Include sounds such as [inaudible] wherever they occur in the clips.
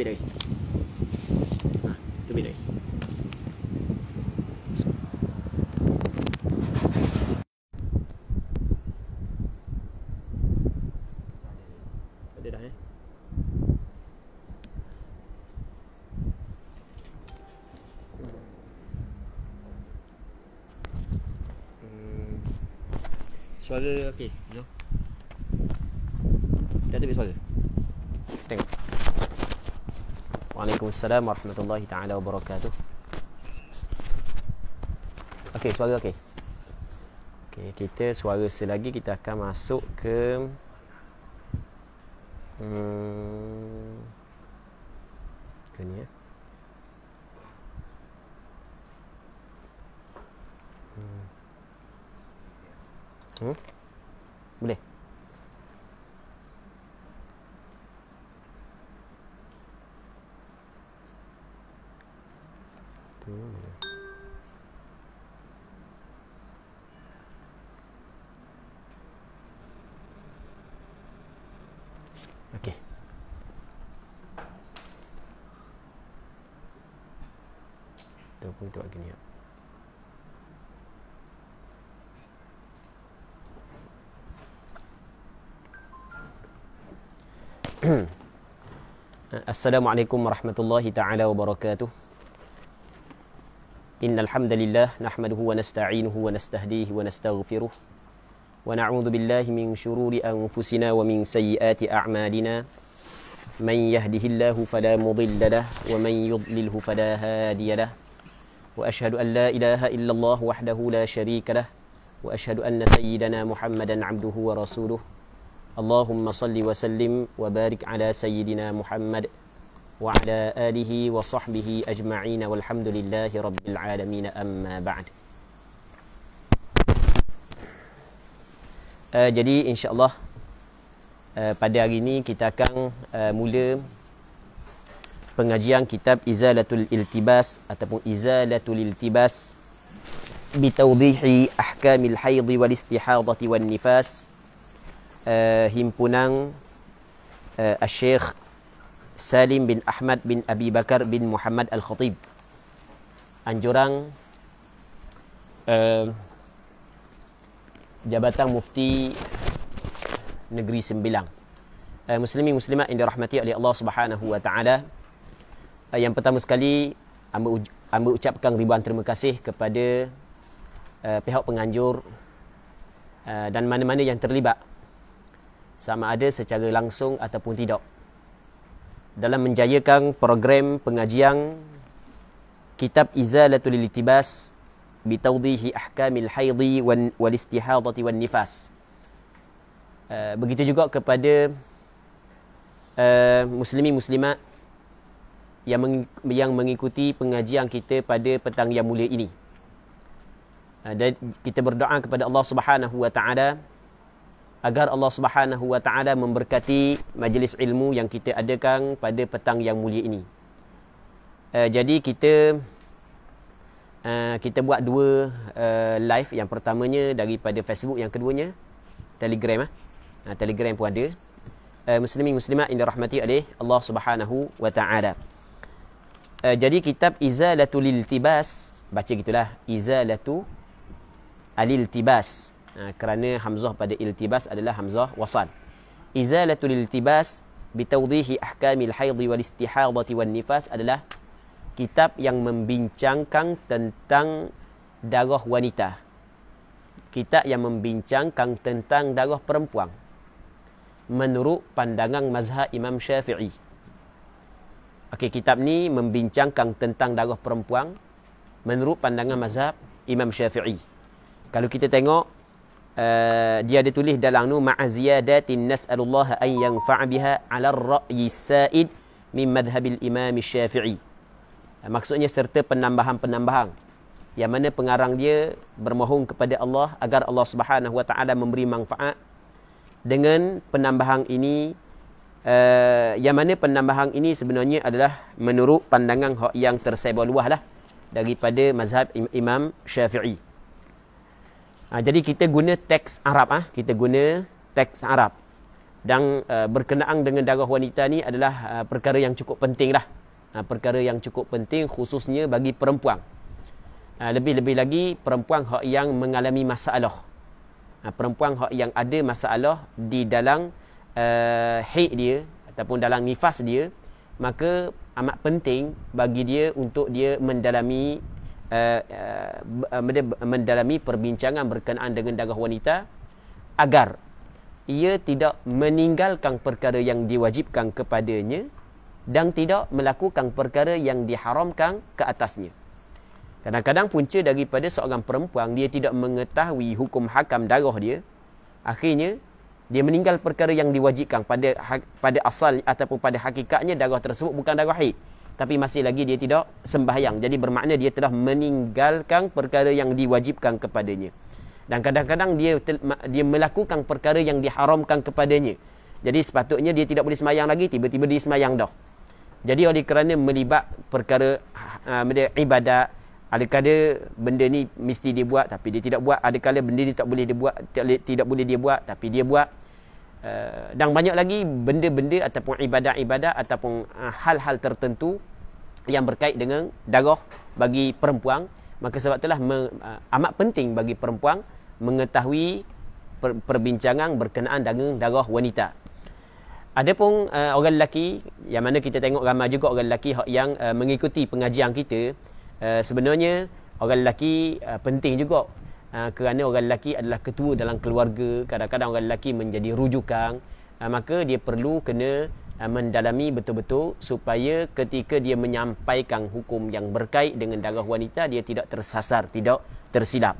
lebih dari ha, Lebih dari eh? hmm. Suara okey, Zul. Dah tak suara. Assalamualaikum warahmatullahi taala wabarakatuh. Okey, suara okey. Okey, kita suara selagi kita akan masuk ke hmm, ke ya. Hmm. Boleh. أنتم أغنياء [clears throat] السلام عليكم ورحمة الله تعالى وبركاته إن الحمد لله نحمده ونستعينه ونستهديه ونستغفره ونعوذ بالله من شرور أنفسنا ومن سيئات أعمالنا من يهده الله فلا مضل له ومن يضلله فلا هادي له واشهد ان لا اله الا الله وحده لا شريك له واشهد ان سيدنا محمدا عبده ورسوله اللهم صل وسلم وبارك على سيدنا محمد وعلى اله وصحبه اجمعين والحمد لله رب العالمين اما بعد Uh, jadi insyaAllah uh, pada hari ini kita akan uh, mula pengajian kitab Izalatul Iltibas ataupun Izalatul Iltibas bitawdihi ahkamil haid wal istihadati wan nifas uh, himpunan uh, eh, Syekh Salim bin Ahmad bin Abi Bakar bin Muhammad Al-Khatib anjuran uh, eh, Jabatan Mufti Negeri Sembilang uh, Muslimin Muslimat yang dirahmati oleh Allah Subhanahu Wa Taala. Ah, yang pertama sekali ambil, ambil ucapkan ribuan terima kasih kepada uh, pihak penganjur uh, dan mana-mana yang terlibat sama ada secara langsung ataupun tidak dalam menjayakan program pengajian kitab Izalatul Litibas bitawdihi ahkamil haidhi wal istihadati wan nifas begitu juga kepada uh, muslimi muslimat yang yang mengikuti pengajian kita pada petang yang mulia ini. Ah, dan kita berdoa kepada Allah Subhanahu wa taala agar Allah Subhanahu wa taala memberkati majlis ilmu yang kita adakan pada petang yang mulia ini. Ah, jadi kita ah, kita buat dua live yang pertamanya daripada Facebook yang keduanya Telegram ah. Telegram pun ada. Muslimin muslimat yang dirahmati oleh Allah Subhanahu wa taala uh, jadi kitab Izalatul Iltibas baca gitulah Izalatu Aliltibas uh, kerana hamzah pada iltibas adalah hamzah wasal Izalatul Iltibas bitawdihi ahkamil haid wal istihadati nifas adalah kitab yang membincangkan tentang darah wanita kitab yang membincangkan tentang darah perempuan menurut pandangan mazhab Imam Syafi'i Okey, kitab ni membincangkan tentang darah perempuan menurut pandangan mazhab Imam Syafi'i. Kalau kita tengok uh, dia ada tulis dalam nu ma'ziyadatin nas'alullah an yanfa' biha 'ala ar-ra'yi sa'id min madhhab imam Syafi'i. Eh, maksudnya serta penambahan-penambahan yang mana pengarang dia bermohon kepada Allah agar Allah Subhanahu wa taala memberi manfaat dengan penambahan ini Eh, yang mana penambahan ini sebenarnya adalah menurut pandangan yang tersebar luah lah daripada mazhab Imam Syafi'i. Ha, jadi kita guna teks Arab ah, ha? kita guna teks Arab. Dan uh, berkenaan dengan darah wanita ni adalah uh, perkara yang cukup penting lah. Ha, perkara yang cukup penting khususnya bagi perempuan. Ha, lebih-lebih lagi perempuan yang mengalami masalah. Ha, perempuan yang ada masalah di dalam uh, eh, haid dia ataupun dalam nifas dia maka amat penting bagi dia untuk dia mendalami uh, uh, mendalami perbincangan berkenaan dengan darah wanita agar ia tidak meninggalkan perkara yang diwajibkan kepadanya dan tidak melakukan perkara yang diharamkan ke atasnya Kadang-kadang punca daripada seorang perempuan dia tidak mengetahui hukum hakam darah dia akhirnya dia meninggal perkara yang diwajibkan pada pada asal ataupun pada hakikatnya darah tersebut bukan darah haid tapi masih lagi dia tidak sembahyang jadi bermakna dia telah meninggalkan perkara yang diwajibkan kepadanya dan kadang-kadang dia dia melakukan perkara yang diharamkan kepadanya jadi sepatutnya dia tidak boleh sembahyang lagi tiba-tiba dia sembahyang dah jadi oleh kerana melibat perkara uh, ibadat Adakala benda ni mesti dia buat tapi dia tidak buat. Adakala benda ni tak boleh dia buat, tidak boleh dia buat tapi dia buat. Eh, dan banyak lagi benda-benda ataupun ibadah-ibadah ataupun eh, hal-hal uh, tertentu yang berkait dengan darah bagi perempuan maka sebab itulah me, uh, amat penting bagi perempuan mengetahui per, perbincangan berkenaan dengan darah wanita adapun uh, orang lelaki yang mana kita tengok ramai juga orang lelaki yang uh, mengikuti pengajian kita uh, sebenarnya orang lelaki uh, penting juga Ah, kerana orang lelaki adalah ketua dalam keluarga kadang-kadang orang lelaki menjadi rujukan ah, maka dia perlu kena ah, mendalami betul-betul supaya ketika dia menyampaikan hukum yang berkait dengan darah wanita dia tidak tersasar tidak tersilap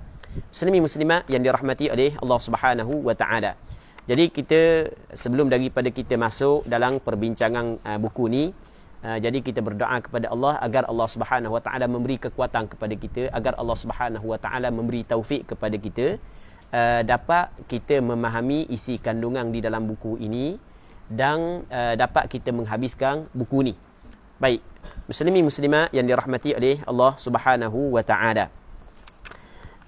muslimi muslimat yang dirahmati oleh Allah Subhanahu wa taala jadi kita sebelum daripada kita masuk dalam perbincangan buku ni Ah, jadi kita berdoa kepada Allah agar Allah Subhanahu Wa Taala memberi kekuatan kepada kita, agar Allah Subhanahu Wa Taala memberi taufik kepada kita uh, dapat kita memahami isi kandungan di dalam buku ini dan uh, dapat kita menghabiskan buku ini. Baik, muslimin muslimat yang dirahmati oleh Allah Subhanahu Wa Taala.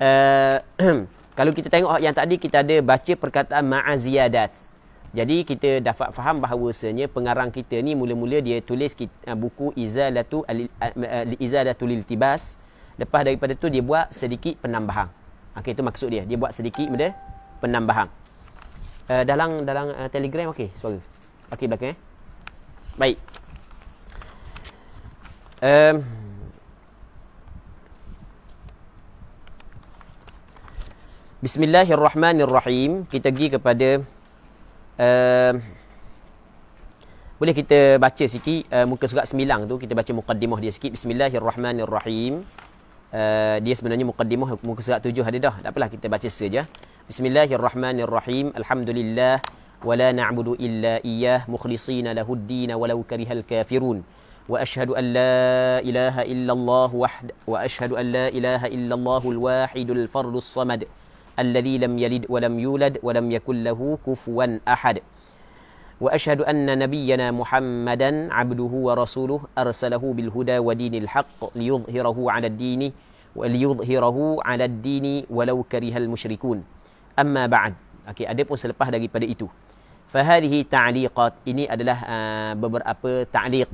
[clears throat] kalau kita tengok yang tadi kita ada baca perkataan ma'aziyadat. Jadi kita dapat faham bahawasanya pengarang kita ni mula-mula dia tulis eh, buku Izalatu eh, eh, Izalatul Iltibas. Lepas daripada tu dia buat sedikit penambahan. Okey itu maksud dia. Dia buat sedikit benda penambahan. Uh, dalam dalam uh, Telegram okey suara. Okey belakang eh. Baik. Um, Bismillahirrahmanirrahim. Kita pergi kepada Ehm, boleh kita baca sikit uh, muka surat 9 tu kita baca mukaddimah dia sikit bismillahirrahmanirrahim uh, dia sebenarnya mukaddimah muka surat 7 ada dah tak apalah kita baca saja bismillahirrahmanirrahim alhamdulillah wala na'budu illa iyyah mukhlishina lahud din walau karihal kafirun wa ashhadu an la ilaha illallah wahd wa ashhadu an la ilaha illallah alwahidul fardus samad الذي لم يلد ولم يولد ولم يكن له كفوا أحد وأشهد أن نبينا محمدا عبده ورسوله أرسله بالهدى ودين الحق ليظهره على الدين وليظهره على الدين ولو كره المشركون أما بعد أكي أدب وسلبه دقي بدئته فهذه تعليقات إني أدله beberapa تعليق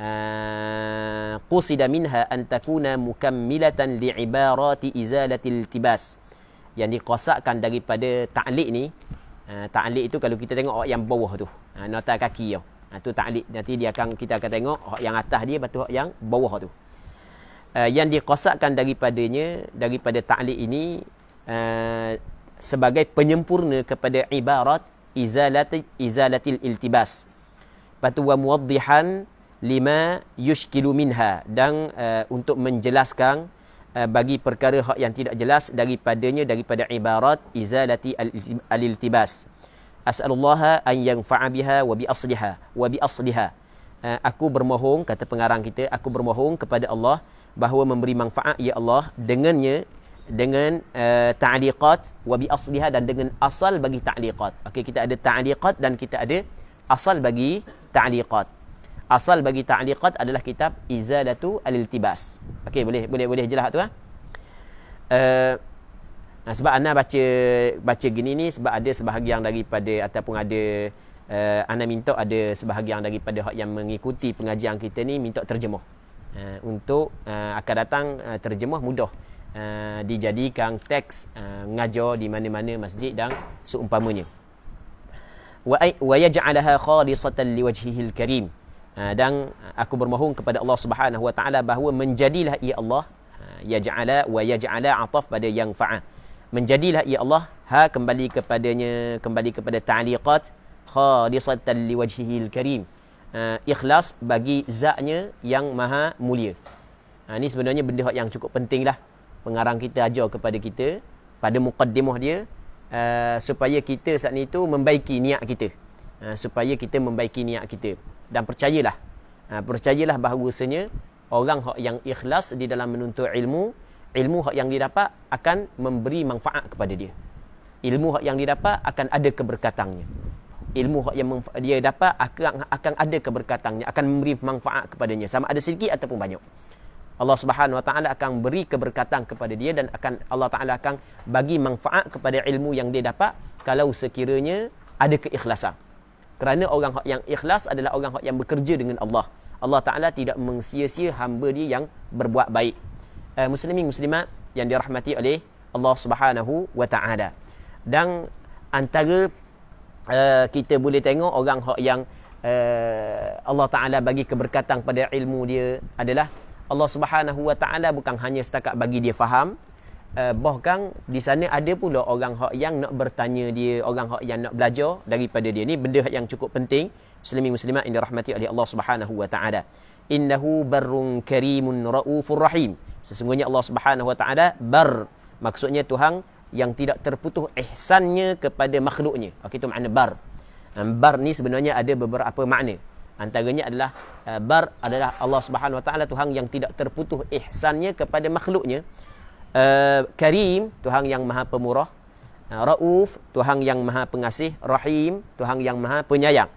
آه، قصد منها أن تكون مكملة لعبارات إزالة التباس yang dikosakkan daripada ta'liq ni uh, ta'liq itu kalau kita tengok yang bawah tu uh, ah, nota kaki tu Ha, ah, tu ta'liq nanti dia akan kita akan tengok yang atas dia batu yang bawah tu. Uh, yang dikosakkan daripadanya daripada ta'liq ini uh, sebagai penyempurna kepada ibarat izalati izalatil iltibas. Batu wa muwaddihan lima yushkilu minha dan uh, untuk menjelaskan Eh, bagi perkara hak yang tidak jelas daripadanya daripada ibarat izalati al-iltibas. As'alullah an yanfa'a biha wa bi asliha wa bi asliha. Eh, aku bermohon kata pengarang kita, aku bermohon kepada Allah bahawa memberi manfaat ya Allah dengannya dengan uh, ta'liqat wa bi asliha dan dengan asal bagi ta'liqat. Okey kita ada ta'liqat dan kita ada asal bagi ta'liqat asal bagi ta'liqat adalah kitab izalatu al-iltibas okey boleh boleh boleh jelas tu ha? eh uh, sebab ana baca baca gini ni sebab ada sebahagian daripada ataupun ada uh, ana minta ada sebahagian daripada hak yang mengikuti pengajian kita ni minta terjemah uh, eh, untuk uh, akan datang uh, terjemah mudah Uh, dijadikan teks uh, ngajar di mana-mana masjid dan seumpamanya wa wa yaj'alaha khalisatan liwajhihil karim Ha, dan aku bermohon kepada Allah Subhanahu wa taala bahawa menjadilah ya Allah ya yaj'ala wa ya yaj'ala ataf pada yang fa'a menjadilah ya Allah ha kembali kepadanya kembali kepada ta'liqat khalisatan liwajhihi alkarim uh, ha, ikhlas bagi zatnya yang maha mulia ha, ini sebenarnya benda yang cukup pentinglah pengarang kita ajar kepada kita pada mukaddimah dia uh, supaya kita saat ni tu membaiki niat kita uh, supaya kita membaiki niat kita dan percayalah ha, percayalah bahawasanya orang yang ikhlas di dalam menuntut ilmu ilmu yang didapat akan memberi manfaat kepada dia ilmu yang didapat akan ada keberkatannya ilmu yang dia dapat akan akan ada keberkatannya akan memberi manfaat kepadanya sama ada sedikit ataupun banyak Allah Subhanahu Wa Taala akan beri keberkatan kepada dia dan akan Allah Taala akan bagi manfaat kepada ilmu yang dia dapat kalau sekiranya ada keikhlasan. Kerana orang yang ikhlas adalah orang yang bekerja dengan Allah. Allah Ta'ala tidak mengsia-sia hamba dia yang berbuat baik. Uh, Muslimin Muslimat yang dirahmati oleh Allah Subhanahu Wa Ta'ala. Dan antara uh, kita boleh tengok orang yang uh, Allah Ta'ala bagi keberkatan pada ilmu dia adalah Allah Subhanahu Wa Ta'ala bukan hanya setakat bagi dia faham uh, eh, bahkan di sana ada pula orang hak yang nak bertanya dia, orang hak yang nak belajar daripada dia. Ni benda yang cukup penting. Muslimin muslimat yang dirahmati oleh Allah Subhanahu wa taala. Innahu barrun karimun raufur rahim. Sesungguhnya Allah Subhanahu wa taala bar maksudnya Tuhan yang tidak terputus ihsannya kepada makhluknya. Okay, tu makna bar. Bar ni sebenarnya ada beberapa makna. Antaranya adalah eh, bar adalah Allah Subhanahu wa taala Tuhan yang tidak terputus ihsannya kepada makhluknya. Eh, Karim Tuhan yang maha pemurah eh, Ra'uf Tuhan yang maha pengasih Rahim Tuhan yang maha penyayang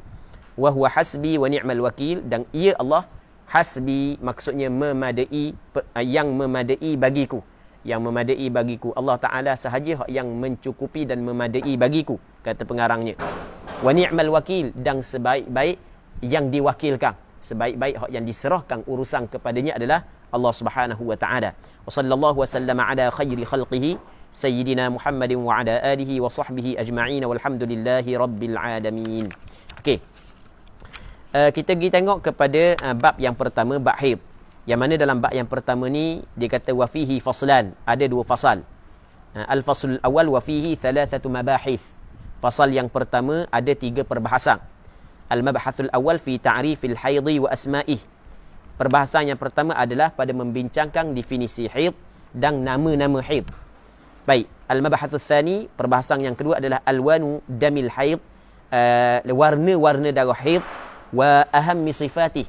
Wahuwa hasbi wa ni'mal wakil Dan ia Allah Hasbi maksudnya memadai eh, Yang memadai bagiku Yang memadai bagiku Allah Ta'ala sahaja yang mencukupi dan memadai bagiku Kata pengarangnya Wa ni'mal wakil Dan sebaik-baik yang diwakilkan Sebaik-baik yang diserahkan urusan kepadanya adalah Allah Subhanahu Wa Ta'ala وصلى الله وسلم على خير خلقه سيدنا محمد وعلى آله وصحبه ajma'ina, والحمد لله رب العالمين okay. Uh, kita pergi tengok kepada uh, bab yang pertama, bab haib. Yang mana dalam bab yang pertama ni, dia kata, wafihi faslan Ada dua fasal. Uh, eh, الْفَصُلْ awal wafihi ثَلَاثَةُ مَبَاحِثِ Fasal yang pertama ada tiga perbahasan. Al-mabahathul awal fi ta'rifil haidhi wa asma'ih. Perbahasan yang pertama adalah pada membincangkan definisi hid dan nama-nama hid. Baik, al-mabahathus tsani, perbahasan yang kedua adalah alwanu damil hid, uh, eh, warna-warna darah hid, wa aham sifatih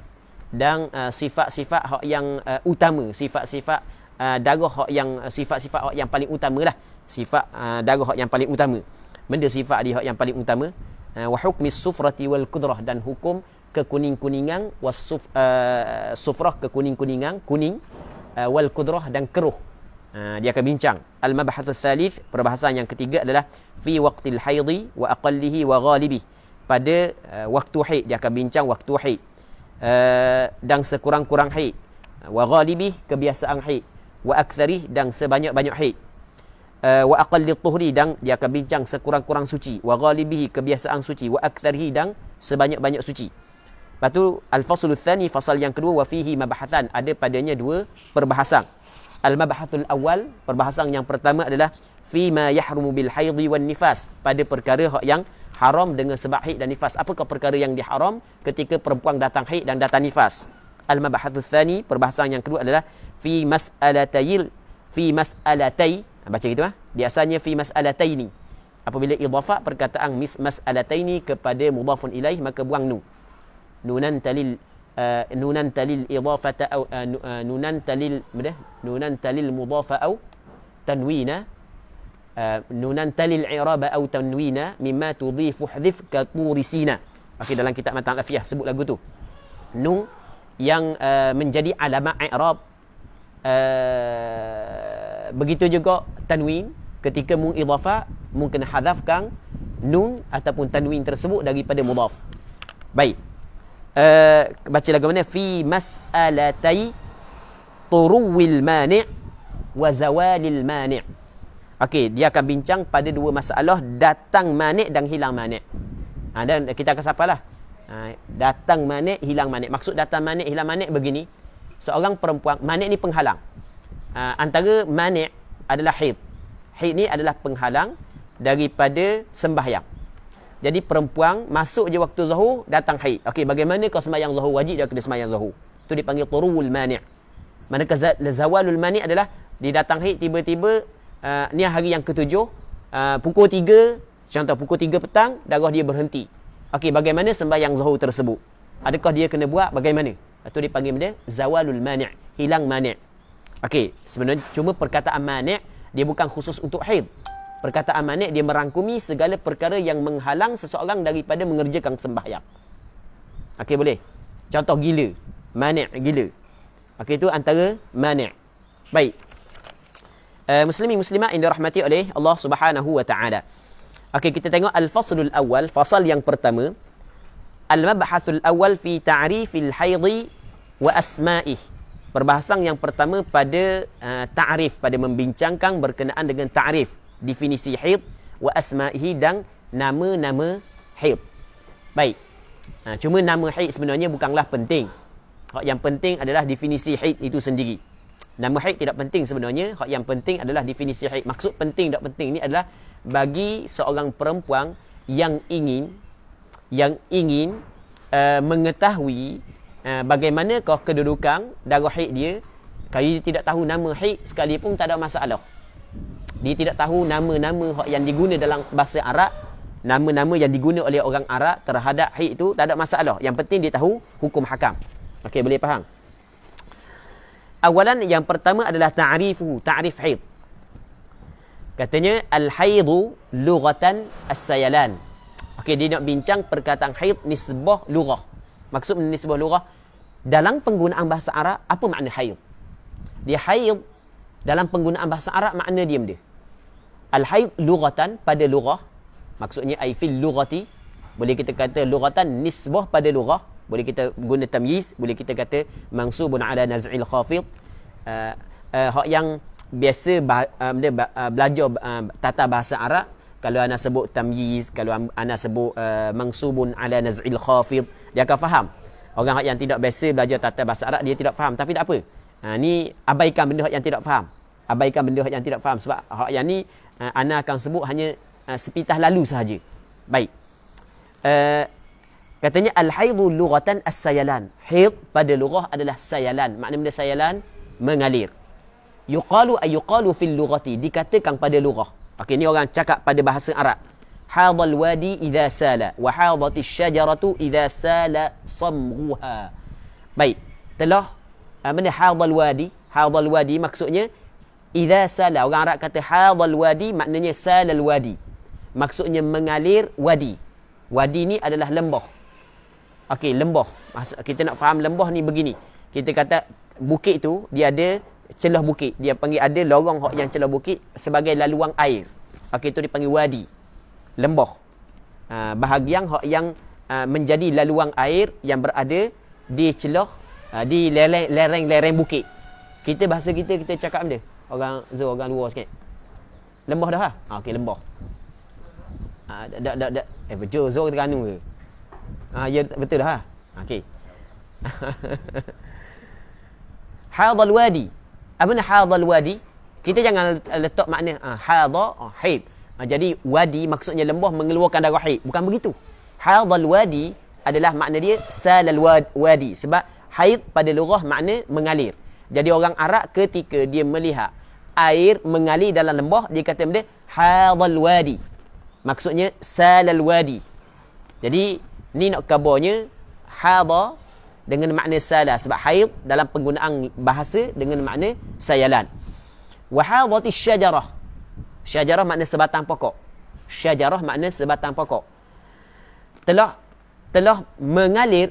dan eh, sifat-sifat hak yang uh, utama, sifat-sifat uh, darah yang sifat-sifat hak yang paling utamalah, sifat uh, darah yang paling utama. Benda sifat dia yang paling utama, wa hukmi sufrati wal qudrah dan hukum kekuning-kuningan wasuf uh, sufrah kekuning-kuningan kuning uh, wal kudrah dan keruh uh, dia akan bincang al mabahatsus salis perbahasan yang ketiga adalah fi waqtil haidhi wa aqallihi wa ghalibi pada uh, waktu haid dia akan bincang waktu haid uh, dan sekurang-kurang haid uh, wa ghalibi kebiasaan haid wa aktsari dan sebanyak-banyak haid Uh, wa aqalli tuhri dan dia akan bincang sekurang-kurang suci wa ghalibihi kebiasaan suci wa aktharihi dan sebanyak-banyak suci Lepas tu al-fasl ath-thani fasal yang kedua wa fihi mabahatan ada padanya dua perbahasan. Al-mabahatul awal perbahasan yang pertama adalah fi ma yahrumu bil haidhi wan nifas pada perkara yang haram dengan sebab haid dan nifas. Apakah perkara yang diharam ketika perempuan datang haid dan datang nifas? Al-mabahatul thani perbahasan yang kedua adalah fi mas'alatayil fi mas'alatay. baca gitu ah. Ha? Biasanya fi mas'alataini. Apabila idhafa perkataan mis mas'alataini kepada mudhafun ilaih maka buang nu. نوننت لل نوننت للإضافة أو نوننت لل نوننت للمضافة tanwina? تنوينا نوننت للعراب أو تنوينا مما تضيف حذف كطور سينا أخي dalam kitab matan afiyah sebut lagu tu nun yang uh, menjadi alamat i'rab uh, begitu juga tanwin ketika mu idafa mungkin hadafkan nun ataupun tanwin tersebut daripada mudaf baik Eh, baca lagu mana fi mas'alatai turuwil mani' wa zawalil mani' okey dia akan bincang pada dua masalah datang mani' dan hilang mani' ha, dan kita akan sapalah ha, datang mani' hilang mani' maksud datang mani' hilang mani' begini seorang perempuan mani' ni penghalang ha, antara mani' adalah haid haid ni adalah penghalang daripada sembahyang jadi perempuan masuk je waktu zuhur datang haid. Okey bagaimana kau sembahyang zuhur wajib dia kena sembahyang zuhur. Itu dipanggil turul mani'. Manakala lazawalul mani' adalah dia datang haid tiba-tiba uh, ni hari yang ketujuh uh, pukul 3 contoh pukul 3 petang darah dia berhenti. Okey bagaimana sembahyang zuhur tersebut? Adakah dia kena buat bagaimana? Itu dipanggil dia zawalul mani', hilang mani'. Okey sebenarnya cuma perkataan mani' dia bukan khusus untuk haid. Perkataan manik dia merangkumi segala perkara yang menghalang seseorang daripada mengerjakan sembahyang. Okey boleh? Contoh gila. Manik gila. Okey itu antara manik. Baik. Uh, Muslimin muslimat yang dirahmati oleh Allah Subhanahu wa taala. Okey kita tengok al-faslul awal, fasal yang pertama. Al-mabhathul awal fi ta'rifil haidh wa asma'ih. Perbahasan yang pertama pada uh, ta'rif pada membincangkan berkenaan dengan ta'rif definisi hid wa asma'ihi dan nama-nama hid. Baik. Ha, cuma nama hid sebenarnya bukanlah penting. Hak yang penting adalah definisi hid itu sendiri. Nama hid tidak penting sebenarnya, hak yang penting adalah definisi hid. Maksud penting tak penting ini adalah bagi seorang perempuan yang ingin yang ingin uh, mengetahui uh, bagaimana kau kedudukan darah haid dia kalau dia tidak tahu nama haid sekalipun tak ada masalah dia tidak tahu nama-nama yang diguna dalam bahasa Arab nama-nama yang diguna oleh orang Arab terhadap haid itu tak ada masalah yang penting dia tahu hukum hakam okey boleh faham awalan yang pertama adalah tarifu, ta'rif haid katanya al haidu lughatan as-sayalan okey dia nak bincang perkataan haid nisbah lughah maksud nisbah lughah dalam penggunaan bahasa Arab apa makna haid dia haid dalam penggunaan bahasa Arab makna diam dia Al-haid lughatan pada lughah maksudnya aifil lughati boleh kita kata lughatan nisbah pada lughah boleh kita guna tamyiz boleh kita kata mansubun ala naz'il khafid uh, uh, yang biasa bah, um, dia, uh, belajar uh, tata bahasa Arab kalau ana sebut tamyiz kalau ana sebut uh, mansubun ala naz'il khafid dia akan faham orang yang tidak biasa belajar tata bahasa Arab dia tidak faham tapi tak apa ha, ni abaikan benda yang tidak faham abaikan benda yang tidak faham sebab hak yang ni Ah, Ana akan sebut hanya ah, sepintas lalu sahaja. Baik. Ah, katanya, Al-haidhu lughatan as-sayalan. Haidh pada lughah adalah sayalan. Maknanya sayalan, mengalir. Yuqalu ayuqalu fil lughati. Dikatakan pada lughah. Okey, ni orang cakap pada bahasa Arab. Hadhal wadi idha sala. Wahadhati syajaratu idha sala samguha. Baik. Telah, mana hadhal wadi? Hadhal wadi maksudnya, Iza salah, Orang Arab kata Hadal wadi Maknanya salal wadi Maksudnya mengalir wadi Wadi ni adalah lembah Okey, lembah Maksud, Kita nak faham lembah ni begini Kita kata bukit tu Dia ada celah bukit Dia panggil ada lorong yang celah bukit Sebagai laluan air Okey, tu dipanggil wadi Lembah uh, Bahagian yang uh, menjadi laluan air Yang berada di celah uh, Di lereng-lereng bukit Kita bahasa kita, kita cakap macam orang zo orang luar sikit. Lembah dah lah? ah. Ha? Okey lembah. Ah ha, dak dak dak eh betul zo kita kanu ke. Ha, ya betul dah ha? ah. Ha? Okey. [laughs] hadal wadi. Apa ni hadal wadi? Kita jangan letak makna ha, ah, hadha oh, ah, haid. Ha, jadi wadi maksudnya lembah mengeluarkan darah haid. Bukan begitu. Hadal wadi adalah makna dia salal wadi sebab haid pada lughah makna mengalir. Jadi orang Arab ketika dia melihat air mengalir dalam lembah dia kata benda hadal wadi maksudnya salal wadi jadi ni nak kabarnya hada dengan makna salah sebab haid dalam penggunaan bahasa dengan makna sayalan wa hadati syajarah syajarah makna sebatang pokok syajarah makna sebatang pokok telah telah mengalir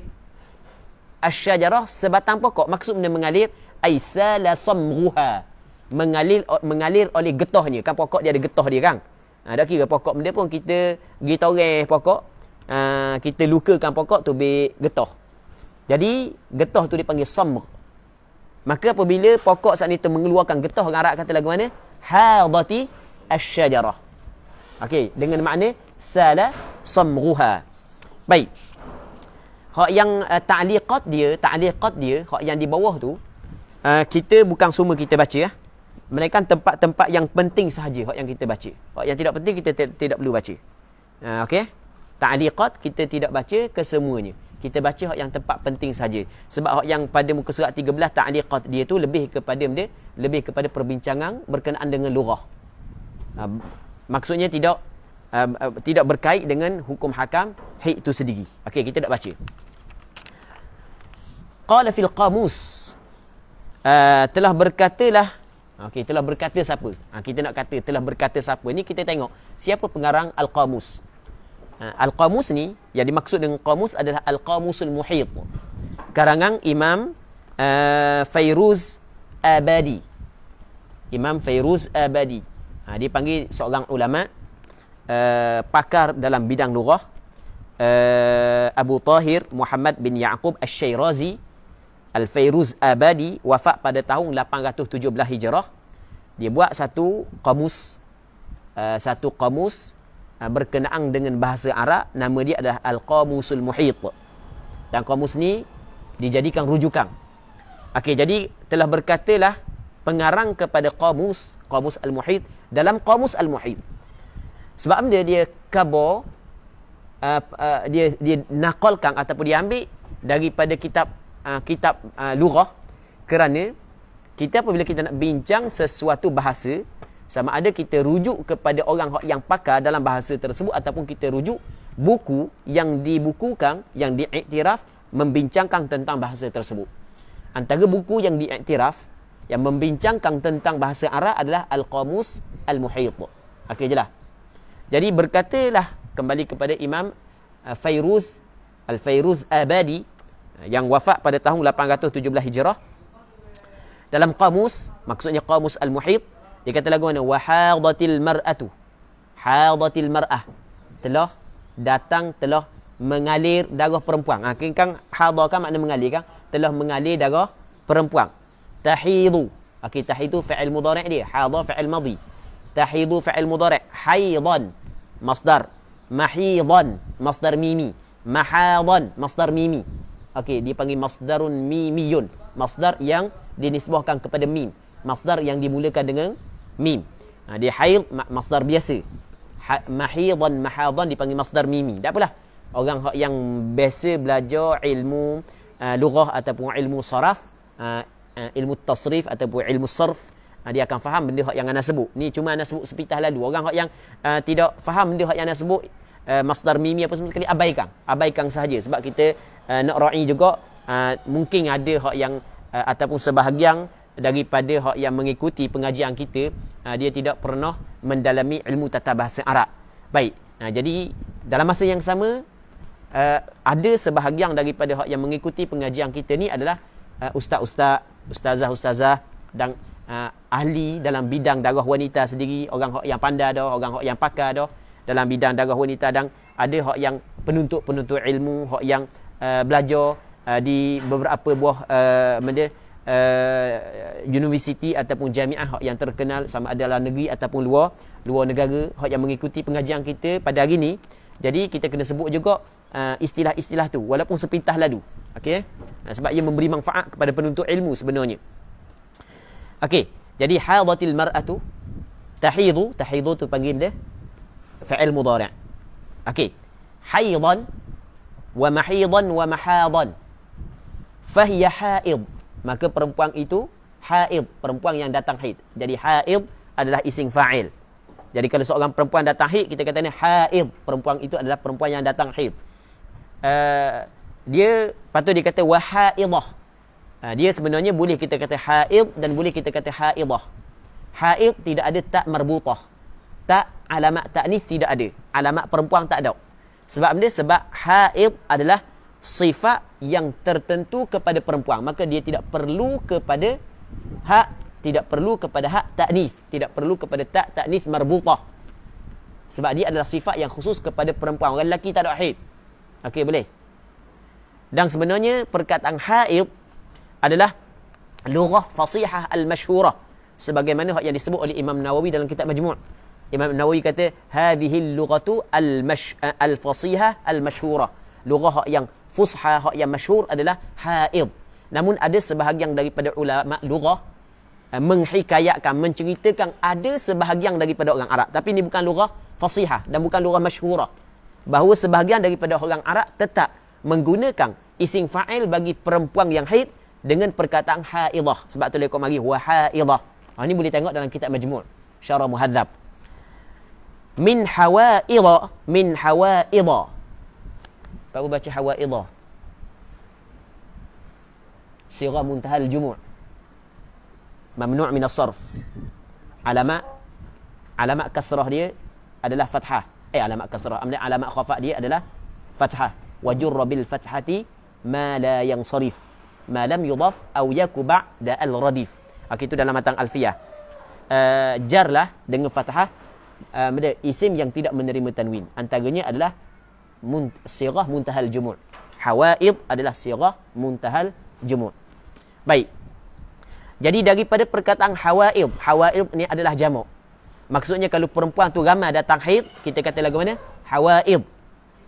asyajarah sebatang pokok maksudnya mengalir mengalir ay salasamruha mengalir mengalir oleh getahnya kan pokok dia ada getah dia kan ha, dah kira pokok benda pun kita pergi toreh pokok ha, kita lukakan pokok tu bik getah jadi getah tu dipanggil samr maka apabila pokok saat ni tu mengeluarkan getah orang Arab kata lagu mana hadati asyjarah okey dengan makna sala samruha baik hak yang uh, ta'liqat dia ta'liqat dia hak yang di bawah tu uh, kita bukan semua kita baca ya melainkan tempat-tempat yang penting sahaja yang kita baca. Hak yang tidak penting kita tidak perlu baca. Ha uh, okey. Ta'liqat kita tidak baca kesemuanya. Kita baca hak yang tempat penting saja. Sebab hak yang pada muka surat 13 ta'liqat dia tu lebih kepada dia lebih kepada perbincangan berkenaan dengan lughah. Uh, ha, maksudnya tidak uh, uh, tidak berkait dengan hukum hakam haid itu sendiri. Okay, kita tak baca. Qala fil qamus. Uh, telah berkatalah Okey, telah berkata siapa? Ha, kita nak kata telah berkata siapa. Ini kita tengok siapa pengarang Al-Qamus. Ha, Al-Qamus ni yang dimaksud dengan Qamus adalah Al-Qamusul Muhit. Karangan Imam uh, Fairuz Abadi. Imam Fairuz Abadi. Ha, dia panggil seorang ulama uh, pakar dalam bidang lughah. Uh, eh, Abu Tahir Muhammad bin Ya'qub Al-Shayrazi Al-Fairuz Abadi wafat pada tahun 817 Hijrah. Dia buat satu kamus eh, satu kamus eh, berkenaan dengan bahasa Arab nama dia adalah Al-Qamusul Muhit. Dan kamus ni dijadikan rujukan. Okey, jadi telah berkatalah pengarang kepada kamus, kamus Al-Muhit dalam kamus Al-Muhit. Sebab dia dia kabo uh, eh, uh, dia dia nakalkan ataupun diambil ambil daripada kitab uh, kitab uh, ah, lughah kerana kita apabila kita nak bincang sesuatu bahasa sama ada kita rujuk kepada orang yang pakar dalam bahasa tersebut ataupun kita rujuk buku yang dibukukan yang diiktiraf membincangkan tentang bahasa tersebut antara buku yang diiktiraf yang membincangkan tentang bahasa Arab adalah Al-Qamus Al-Muhayyut. Okey je lah. Jadi berkatalah kembali kepada Imam ah, Fairuz Al-Fairuz Abadi yang wafat pada tahun 817 Hijrah. Dalam kamus, maksudnya kamus Al-Muhid, dia kata lagu mana? Wahadatil mar'atu. Hadatil mar'ah. Telah datang, telah mengalir darah perempuan. Ha, kan, kan, hadah kan makna mengalir kan? Telah mengalir darah perempuan. Tahidu. Okay, tahidu fa'il mudara' dia. Hadah fa'il madhi. Tahidu fa'il mudara' Haidhan. Masdar. Mahidhan. Masdar mimi. Mahadhan. Masdar mimi. Okey, dia panggil masdarun mimiyun. Masdar yang dinisbahkan kepada mim. Masdar yang dimulakan dengan mim. Ha, dia haid masdar biasa. Ha, mahidan mahadan dipanggil masdar mimi. Tak apalah. Orang ha-, yang biasa belajar ilmu uh, lughah ataupun ilmu saraf, uh, uh, ilmu tasrif ataupun ilmu sarf, uh, dia akan faham benda yang anda sebut. Ni cuma anda sebut sepitah lalu. Orang yang uh, tidak faham benda yang anda sebut, Eh, masdar mimi apa semua sekali abaikan abaikan saja. sebab kita uh, nak ra'i juga uh, mungkin ada hak yang uh, ataupun sebahagian daripada hak yang mengikuti pengajian kita uh, dia tidak pernah mendalami ilmu tata bahasa Arab baik uh, jadi dalam masa yang sama uh, ada sebahagian daripada hak yang mengikuti pengajian kita ni adalah uh, ustaz-ustaz ustazah-ustazah dan uh, ahli dalam bidang darah wanita sendiri orang hak yang pandai dah orang hak yang pakar dah dalam bidang darah wanita dan ada hak yang penuntut-penuntut ilmu, hak yang uh, belajar uh, di beberapa buah uh, benda uh, universiti ataupun jami'ah hak yang terkenal sama ada dalam negeri ataupun luar, luar negara, hak yang mengikuti pengajian kita pada hari ini. Jadi kita kena sebut juga uh, istilah-istilah tu walaupun sepintas lalu. Okey. Sebab ia memberi manfaat kepada penuntut ilmu sebenarnya. Okey. Jadi hadatil mar'atu tahidu tahidu tu panggil dia fa'il mudhari'. Okey. Haidan wa mahidan wa mahadan. Fahiya haid. Maka perempuan itu haid, perempuan yang datang haid. Jadi haid adalah ising fa'il. Jadi kalau seorang perempuan datang haid, kita kata ni haid, perempuan itu adalah perempuan yang datang haid. Uh, dia patut dikata kata wa haidah. Uh, dia sebenarnya boleh kita kata haid dan boleh kita kata haidah. Haid tidak ada tak merbutah tak alamat taknis tidak ada. Alamat perempuan tak ada. Sebab dia sebab haid adalah sifat yang tertentu kepada perempuan. Maka dia tidak perlu kepada hak tidak perlu kepada hak taknis, tidak perlu kepada tak taknis marbutah. Sebab dia adalah sifat yang khusus kepada perempuan. Orang lelaki tak ada haid. Okey, boleh. Dan sebenarnya perkataan haid adalah lughah fasihah al-masyhurah sebagaimana yang disebut oleh Imam Nawawi dalam kitab Majmu'. Imam Nawawi kata hadhihi lughatu al-fasiha eh, al-mashhura. Lughah yang fusha hak yang masyhur adalah haid. Namun ada sebahagian daripada ulama lughah eh, menghikayatkan menceritakan ada sebahagian daripada orang Arab tapi ini bukan lughah fasiha dan bukan lughah masyhura. Bahawa sebahagian daripada orang Arab tetap menggunakan isim fa'il bagi perempuan yang haid dengan perkataan haidah. Sebab tu lekok mari wa haidah. Ha, ini boleh tengok dalam kitab majmu' syarah muhadzab min hawaidha min hawaidha baru baca hawaidha sigha muntaha al jumu' mamnu' min as-sarf alama alama kasrah dia adalah fathah eh alama kasrah amli alama khafa dia adalah fathah wa jurra bil fathati ma la yang sarif ma lam yudaf aw yakub ba'da al radif okay, ah, itu dalam matang alfiyah uh, jarlah dengan fathah uh, isim yang tidak menerima tanwin. Antaranya adalah munt, sirah muntahal jumu'. Hawaid adalah sirah muntahal jumu'. Baik. Jadi daripada perkataan hawaid, hawaid ni adalah jamak. Maksudnya kalau perempuan tu ramai datang haid, kita kata lagu mana? Hawaid.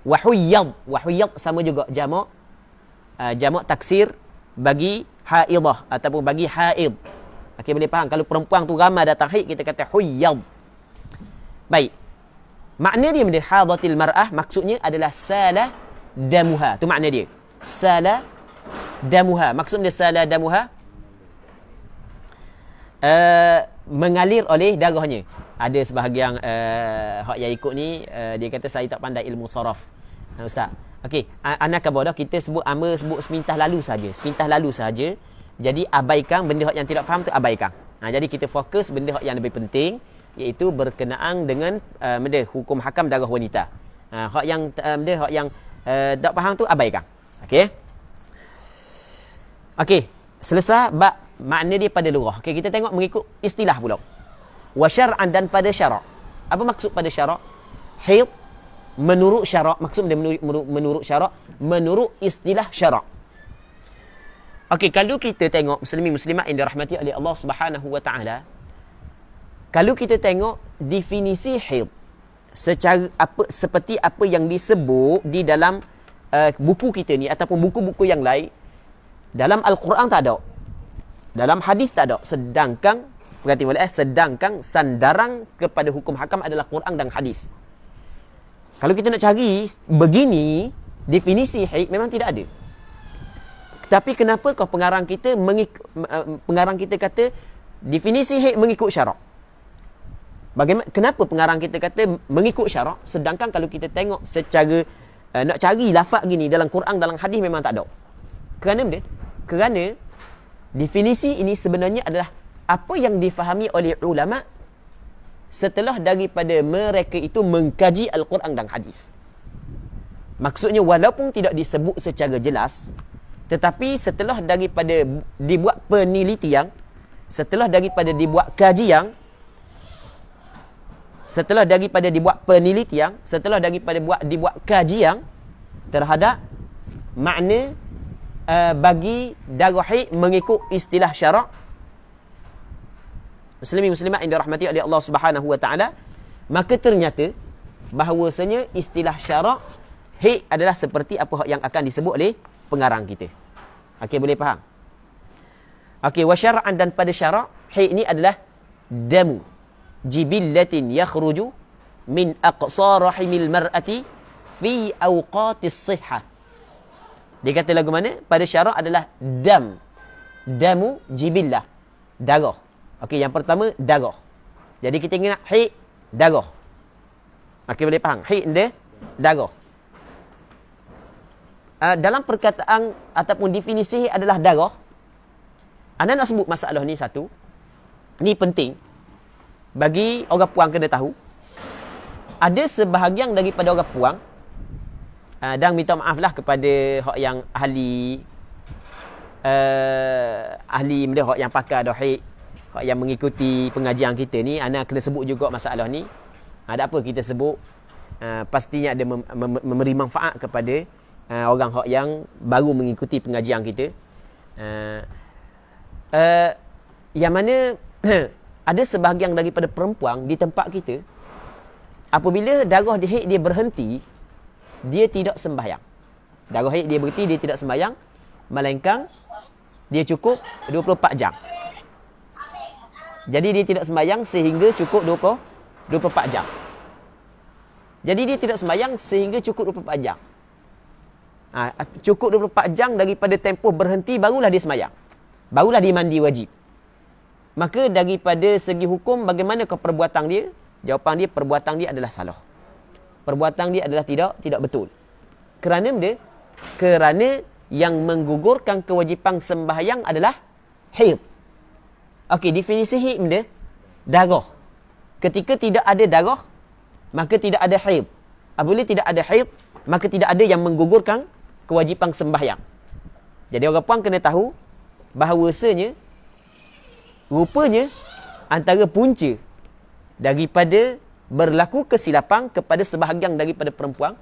Wahuyyad. Wahuyyad sama juga jamak. Uh, jamak taksir bagi haidah ataupun bagi haid. Okey boleh faham? Kalau perempuan tu ramai datang haid, kita kata huyyad. Baik. Makna dia benda hadatil mar'ah maksudnya adalah salah damuha. Tu makna dia. Salah damuha. Maksudnya salah damuha. Uh, mengalir oleh darahnya. Ada sebahagian uh, hak yang ikut ni uh, dia kata saya tak pandai ilmu saraf. Nah, ustaz. Okey, anak bodoh kita sebut ama sebut sepintas lalu saja. Sepintas lalu saja. Jadi abaikan benda hak yang tidak faham tu abaikan. Nah, ha, jadi kita fokus benda hak yang lebih penting iaitu berkenaan dengan uh, hukum hakam darah wanita. Ha uh, hak yang uh, hak yang uh, tak faham tu abaikan. Okey. Okey, selesai bab makna dia pada lurah. Okey, kita tengok mengikut istilah pula. Wa syar'an dan pada syarak. Apa maksud pada syarak? Haid menurut syarak, maksud dia menurut menurut, menurut syarak, menurut istilah syarak. Okey, kalau kita tengok muslimin muslimat yang dirahmati oleh Allah Subhanahu wa taala, kalau kita tengok definisi haid secara apa seperti apa yang disebut di dalam uh, buku kita ni ataupun buku-buku yang lain dalam al-Quran tak ada. Dalam hadis tak ada. Sedangkan perhati boleh eh sedangkan sandaran kepada hukum hakam adalah Quran dan hadis. Kalau kita nak cari begini definisi haid memang tidak ada. Tapi kenapa kau pengarang kita mengik- eh, pengarang kita kata definisi haid mengikut syarak? bagaimana kenapa pengarang kita kata mengikut syarak sedangkan kalau kita tengok secara uh, nak cari lafaz gini dalam Quran dalam hadis memang tak ada. Kerana benda? Kerana definisi ini sebenarnya adalah apa yang difahami oleh ulama setelah daripada mereka itu mengkaji al-Quran dan hadis. Maksudnya walaupun tidak disebut secara jelas tetapi setelah daripada dibuat penelitian setelah daripada dibuat kajian yang setelah daripada dibuat penelitian, setelah daripada buat dibuat kajian terhadap makna uh, bagi daruhi mengikut istilah syarak muslimi muslimat yang dirahmati oleh Allah Subhanahu wa taala, maka ternyata bahawasanya istilah syarak hi adalah seperti apa yang akan disebut oleh pengarang kita. Okey boleh faham? Okey wa syara'an dan pada syarak hi ini adalah damu jibillatin yakhruju min aqsa rahimil mar'ati fi awqatis siha. Dia kata lagu mana? Pada syarat adalah dam. Damu jibillah. Darah. Okey, yang pertama darah. Jadi kita ingat hi darah. Okey, boleh faham? Hi dia darah. Uh, dalam perkataan ataupun definisi adalah darah. Anda nak sebut masalah ni satu. Ni penting bagi orang puang kena tahu ada sebahagian daripada orang puang uh, ah, dan minta maaflah kepada hak yang ahli uh, ahli mereka, hak yang pakar dohik hak yang mengikuti pengajian kita ni ana kena sebut juga masalah ni ah, ada apa kita sebut uh, pastinya ada mem- mem- memberi manfaat kepada uh, orang hak yang baru mengikuti pengajian kita uh, uh, yang mana [clears throat] ada sebahagian daripada perempuan di tempat kita apabila darah di dia berhenti dia tidak sembahyang darah haid dia berhenti dia tidak sembahyang melainkan dia cukup 24 jam jadi dia tidak sembahyang sehingga cukup 20, 24 jam jadi dia tidak sembahyang sehingga cukup 24 jam ha, cukup 24 jam daripada tempoh berhenti barulah dia sembahyang barulah dia mandi wajib Maka daripada segi hukum bagaimana keperbuatan dia? Jawapan dia perbuatan dia adalah salah. Perbuatan dia adalah tidak tidak betul. Kerana benda? Kerana yang menggugurkan kewajipan sembahyang adalah haid. Okey, definisi haid benda? Darah. Ketika tidak ada darah, maka tidak ada haid. Apabila tidak ada haid, maka tidak ada yang menggugurkan kewajipan sembahyang. Jadi orang puan kena tahu bahawasanya rupanya antara punca daripada berlaku kesilapan kepada sebahagian daripada perempuan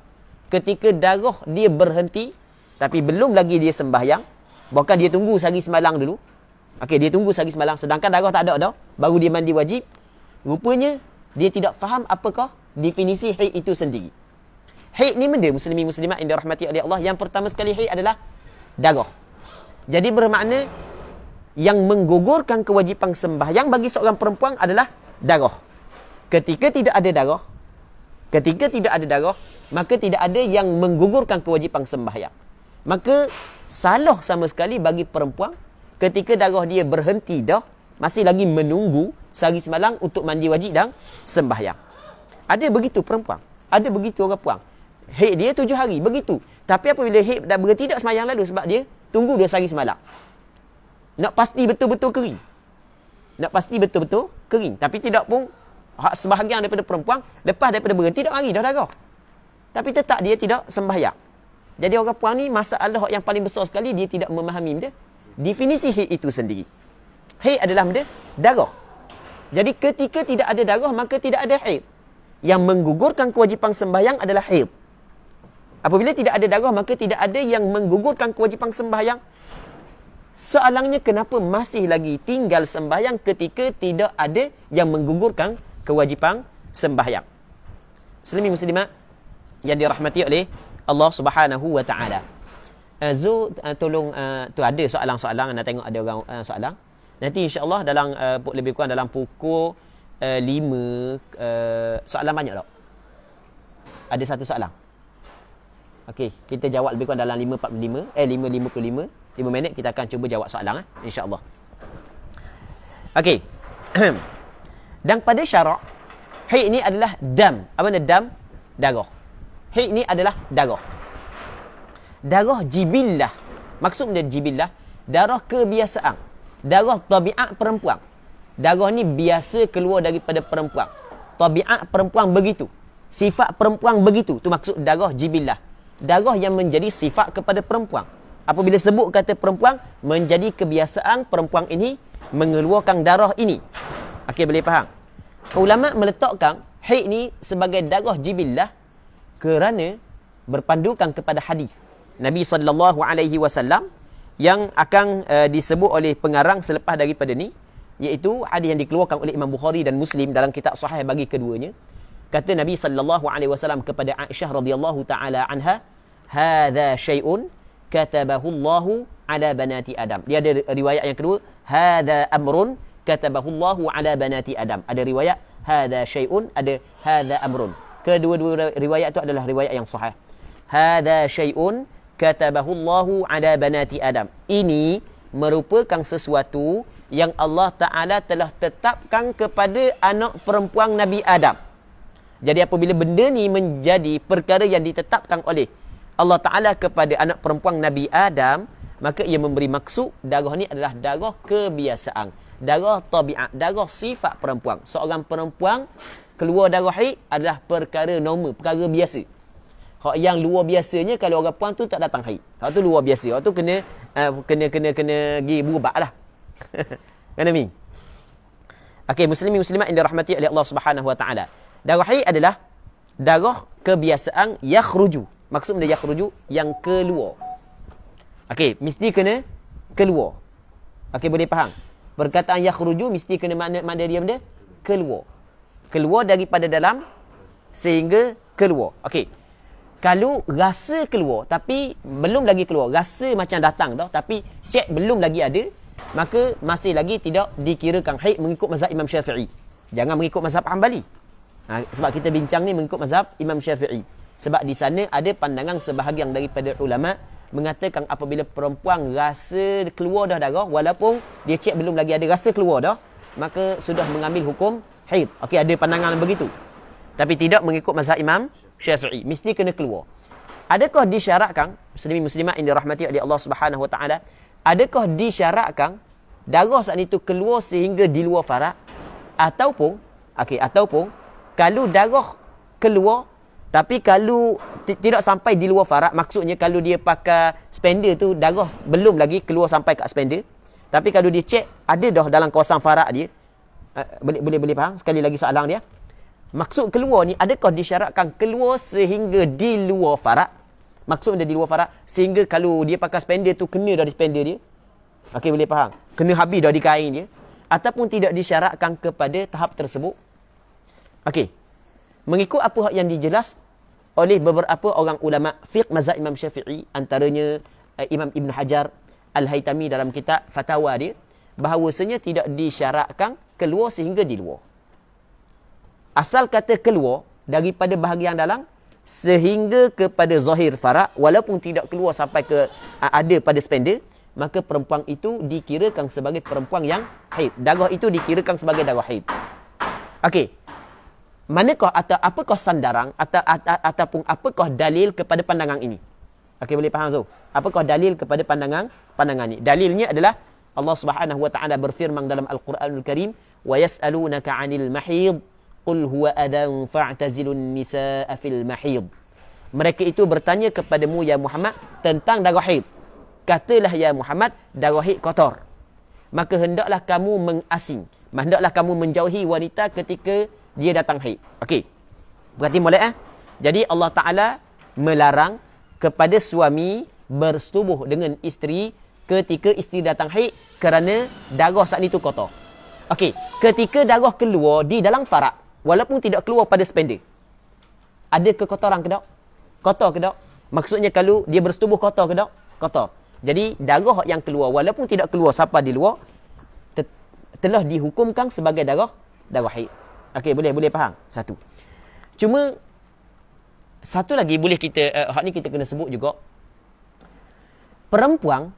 ketika darah dia berhenti tapi belum lagi dia sembahyang bahkan dia tunggu sehari semalam dulu okey dia tunggu sehari semalam sedangkan darah tak ada dah baru dia mandi wajib rupanya dia tidak faham apakah definisi haid itu sendiri haid ni benda muslimin muslimat yang dirahmati oleh Allah yang pertama sekali haid adalah darah jadi bermakna yang menggugurkan kewajipan sembahyang bagi seorang perempuan adalah darah. Ketika tidak ada darah, ketika tidak ada darah, maka tidak ada yang menggugurkan kewajipan sembahyang. Maka salah sama sekali bagi perempuan ketika darah dia berhenti dah, masih lagi menunggu sehari semalam untuk mandi wajib dan sembahyang. Ada begitu perempuan. Ada begitu orang puan. Hei dia tujuh hari, begitu. Tapi apabila hei dah berhenti dah semayang lalu sebab dia tunggu dua hari semalam. Nak pasti betul-betul kering. Nak pasti betul-betul kering. Tapi tidak pun hak sebahagian daripada perempuan lepas daripada berhenti dah mari dah darah. Tapi tetap dia tidak sembahyang. Jadi orang puan ni masalah yang paling besar sekali dia tidak memahami dia Definisi hate itu sendiri. Hate adalah dia darah. Jadi ketika tidak ada darah maka tidak ada hate. Yang menggugurkan kewajipan sembahyang adalah hate. Apabila tidak ada darah maka tidak ada yang menggugurkan kewajipan sembahyang Soalannya kenapa masih lagi tinggal sembahyang ketika tidak ada yang menggugurkan kewajipan sembahyang. Muslimin muslimat yang dirahmati oleh Allah Subhanahu wa taala. Azu eh, eh, tolong eh, tu ada soalan-soalan nak tengok ada orang soalan. Nanti insya-Allah dalam lebih kurang dalam pukul 5 soalan banyak tak? Ada satu soalan. Okey, kita jawab lebih kurang dalam 5.45 eh 5.55. 5 minit kita akan cuba jawab soalan eh? InsyaAllah Okey [clears throat] Dan pada syarak Haid ni adalah dam Apa ni dam? Darah Haid ni adalah darah Darah jibillah Maksudnya jibillah Darah kebiasaan Darah tabiat perempuan Darah ni biasa keluar daripada perempuan Tabiat perempuan begitu Sifat perempuan begitu tu maksud darah jibillah Darah yang menjadi sifat kepada perempuan apabila sebut kata perempuan menjadi kebiasaan perempuan ini mengeluarkan darah ini okey boleh faham ulama meletakkan haid ni sebagai darah jibillah kerana berpandukan kepada hadis Nabi sallallahu alaihi wasallam yang akan uh, disebut oleh pengarang selepas daripada ni iaitu hadis yang dikeluarkan oleh Imam Bukhari dan Muslim dalam kitab sahih bagi keduanya kata Nabi sallallahu alaihi wasallam kepada Aisyah radhiyallahu taala anha "Hada syai'un katabahullahu ala banati Adam. Dia ada riwayat yang kedua, hadha amrun katabahullahu ala banati Adam. Ada riwayat, hadha syai'un, ada hadha amrun. Kedua-dua riwayat itu adalah riwayat yang sahih. Hadha syai'un katabahullahu ala banati Adam. Ini merupakan sesuatu yang Allah Ta'ala telah tetapkan kepada anak perempuan Nabi Adam. Jadi apabila benda ni menjadi perkara yang ditetapkan oleh Allah Ta'ala kepada anak perempuan Nabi Adam, maka ia memberi maksud darah ini adalah darah kebiasaan. Darah tabiat, darah sifat perempuan. Seorang perempuan, keluar darah haid adalah perkara normal, perkara biasa. Hak yang luar biasanya kalau orang puan tu tak datang haid. Hak tu luar biasa. Hak tu kena uh, kena kena kena pergi berubat lah. [laughs] kena ming. Okey, muslimin muslimat yang dirahmati oleh Allah Subhanahu Wa Taala. Darah haid adalah darah kebiasaan yakhruju. Maksud dia yakhruju yang keluar. Okey, mesti kena keluar. Okey, boleh faham? Perkataan yakhruju mesti kena makna mana dia benda? Keluar. Keluar daripada dalam sehingga keluar. Okey. Kalau rasa keluar tapi belum lagi keluar, rasa macam datang tau tapi cek belum lagi ada, maka masih lagi tidak dikira kang haid mengikut mazhab Imam Syafi'i. Jangan mengikut mazhab Hambali. Ha, sebab kita bincang ni mengikut mazhab Imam Syafi'i. Sebab di sana ada pandangan sebahagian daripada ulama mengatakan apabila perempuan rasa keluar dah darah walaupun dia cek belum lagi ada rasa keluar dah maka sudah mengambil hukum haid. Okey ada pandangan begitu. Tapi tidak mengikut mazhab Imam Syafi'i. Mesti kena keluar. Adakah disyaratkan muslimin muslimat yang dirahmati oleh Allah Subhanahu Wa Taala? Adakah disyaratkan darah saat itu keluar sehingga di luar farat ataupun okey ataupun kalau darah keluar tapi kalau tidak sampai di luar farak, maksudnya kalau dia pakai spender tu, darah belum lagi keluar sampai kat spender. Tapi kalau dia cek, ada dah dalam kawasan farak dia. Boleh-boleh faham? Sekali lagi soalan dia. Maksud keluar ni, adakah disyaratkan keluar sehingga di luar farak? maksudnya di luar farak, sehingga kalau dia pakai spender tu, kena dari spender dia. Okey, boleh faham? Kena habis dah di kain dia. Ataupun tidak disyaratkan kepada tahap tersebut. Okey mengikut apa yang dijelas oleh beberapa orang ulama fiqh mazhab Imam Syafi'i antaranya uh, Imam Ibn Hajar al Hai'tami dalam kitab fatwa dia bahawasanya tidak disyaratkan keluar sehingga di luar. Asal kata keluar daripada bahagian dalam sehingga kepada zahir farak walaupun tidak keluar sampai ke uh, ada pada spender maka perempuan itu dikirakan sebagai perempuan yang haid. Darah itu dikirakan sebagai darah haid. Okey manakah atau apakah sandaran atau, atau ataupun apakah dalil kepada pandangan ini? Okey boleh faham Zul? Apakah dalil kepada pandangan pandangan ini? Dalilnya adalah Allah Subhanahu wa taala berfirman dalam Al-Qur'anul Karim, "Wa yas'alunaka 'anil mahid, qul huwa adan fa'tazilun nisaa'a fil mahid." Mereka itu bertanya kepadamu ya Muhammad tentang darah haid. Katalah ya Muhammad, darah haid kotor. Maka hendaklah kamu mengasing. Hendaklah kamu menjauhi wanita ketika dia datang haid. Okey. Berarti boleh eh? Jadi Allah Taala melarang kepada suami bersetubuh dengan isteri ketika isteri datang haid kerana darah saat itu kotor. Okey, ketika darah keluar di dalam farak walaupun tidak keluar pada spender. Ada kekotoran ke tak? Kotor ke tak? Maksudnya kalau dia bersetubuh kotor ke tak? Kotor. Jadi darah yang keluar walaupun tidak keluar sampai di luar telah dihukumkan sebagai darah darah haid. Okey, boleh boleh faham. Satu. Cuma satu lagi boleh kita uh, hak ni kita kena sebut juga. Perempuan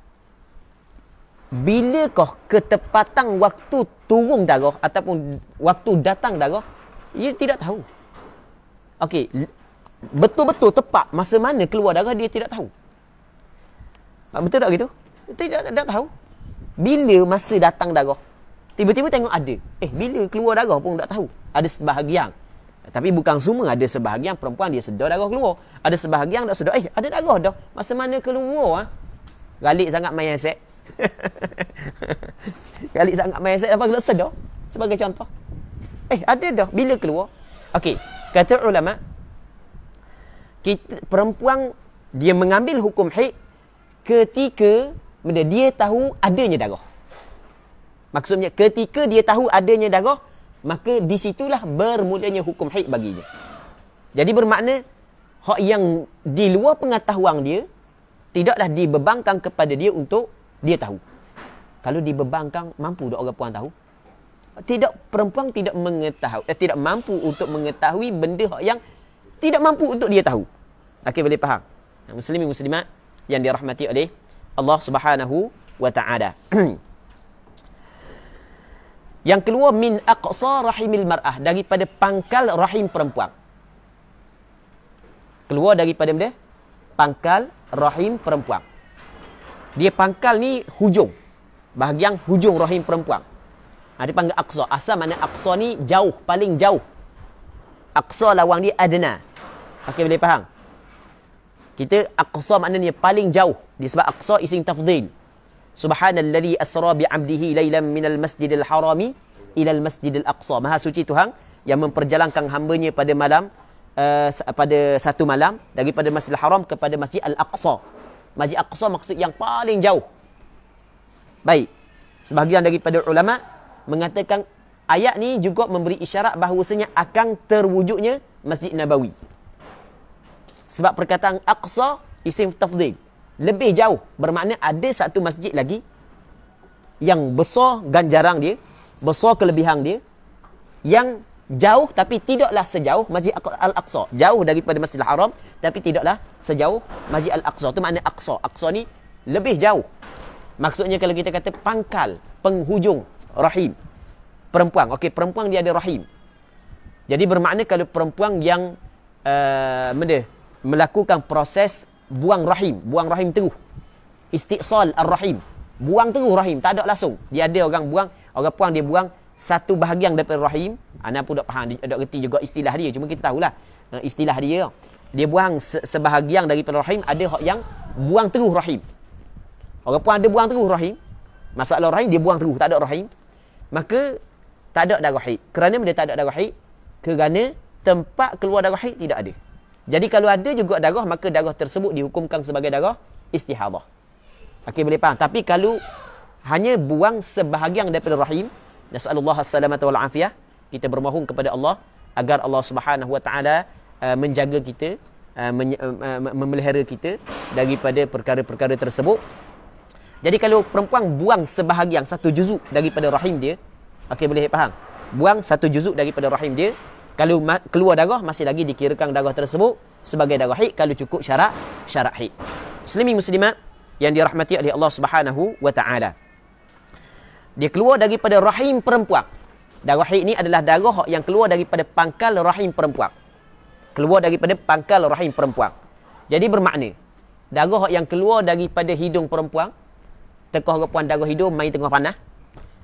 bila kau ketepatan waktu turun darah ataupun waktu datang darah, dia tidak tahu. Okey, betul-betul tepat masa mana keluar darah dia tidak tahu. Ah, betul tak gitu? Tidak tak tahu. Bila masa datang darah, tiba-tiba tengok ada. Eh, bila keluar darah pun tak tahu ada sebahagian tapi bukan semua ada sebahagian perempuan dia sedar darah keluar. Ada sebahagian tak sedar, eh ada darah dah. Masa mana keluar ah? Ha? Galik sangat main set. [laughs] Galik sangat main set apa keluar sedar? Sebagai contoh. Eh ada dah bila keluar? Okey, kata ulama kita, perempuan dia mengambil hukum haid ketika benda dia tahu adanya darah. Maksudnya ketika dia tahu adanya darah, maka di situlah bermulanya hukum haid baginya. Jadi bermakna hak yang di luar pengetahuan dia tidaklah dibebankan kepada dia untuk dia tahu. Kalau dibebankan mampu dak orang puan tahu? Tidak perempuan tidak mengetahui eh, tidak mampu untuk mengetahui benda hak yang tidak mampu untuk dia tahu. Okay boleh faham? Muslimin muslimat yang dirahmati oleh Allah Subhanahu wa taala. [clears throat] Yang keluar min aqsa rahimil mar'ah daripada pangkal rahim perempuan. Keluar daripada dia pangkal rahim perempuan. Dia pangkal ni hujung. Bahagian hujung rahim perempuan. Ha, dia panggil aqsa. Asal mana aqsa ni jauh, paling jauh. Aqsa lawan dia adna. Okey boleh faham? Kita aqsa maknanya paling jauh. Disebab aqsa ising tafdil. Subhanalladzi asra bi 'abdihi lailan minal masjidil harami ila masjidil aqsa. Maha suci Tuhan yang memperjalankan hambanya pada malam uh, pada satu malam daripada Masjidil Haram kepada Masjid Al-Aqsa. Masjid Al-Aqsa maksud yang paling jauh. Baik. Sebahagian daripada ulama mengatakan ayat ni juga memberi isyarat bahawasanya akan terwujudnya Masjid Nabawi. Sebab perkataan Aqsa isim tafdhil lebih jauh bermakna ada satu masjid lagi yang besar ganjaran dia besar kelebihan dia yang jauh tapi tidaklah sejauh Masjid Al-Aqsa jauh daripada Masjidil Haram tapi tidaklah sejauh Masjid Al-Aqsa tu makna Aqsa Aqsa ni lebih jauh maksudnya kalau kita kata pangkal penghujung rahim perempuan okey perempuan dia ada rahim jadi bermakna kalau perempuan yang uh, benda, melakukan proses buang rahim buang rahim terus istiqsal ar-rahim buang terus rahim tak ada langsung dia ada orang buang orang puan dia buang satu bahagian daripada rahim ana pun dak faham dak reti juga istilah dia cuma kita tahulah eh, istilah dia dia buang se sebahagian daripada rahim ada hak yang buang terus rahim orang puan ada buang terus rahim masalah rahim dia buang terus tak ada rahim maka tak ada darah haid kerana benda tak ada darah haid kerana tempat keluar darah haid tidak ada jadi kalau ada juga darah, maka darah tersebut dihukumkan sebagai darah istihadah. Okey, boleh faham? Tapi kalau hanya buang sebahagian daripada rahim, nas'alullah assalamata wal afiyah, kita bermohon kepada Allah agar Allah Subhanahu wa taala uh, menjaga kita, uh, uh, memelihara kita daripada perkara-perkara tersebut. Jadi kalau perempuan buang sebahagian satu juzuk daripada rahim dia, okey boleh faham? Buang satu juzuk daripada rahim dia, kalau keluar darah masih lagi dikirakan darah tersebut sebagai darah haid kalau cukup syarat syarat haid. Muslimin muslimat yang dirahmati oleh Allah Subhanahu wa taala. Dia keluar daripada rahim perempuan. Darah haid ni adalah darah yang keluar daripada pangkal rahim perempuan. Keluar daripada pangkal rahim perempuan. Jadi bermakna darah yang keluar daripada hidung perempuan tekoh perempuan darah hidung mai tengah panas.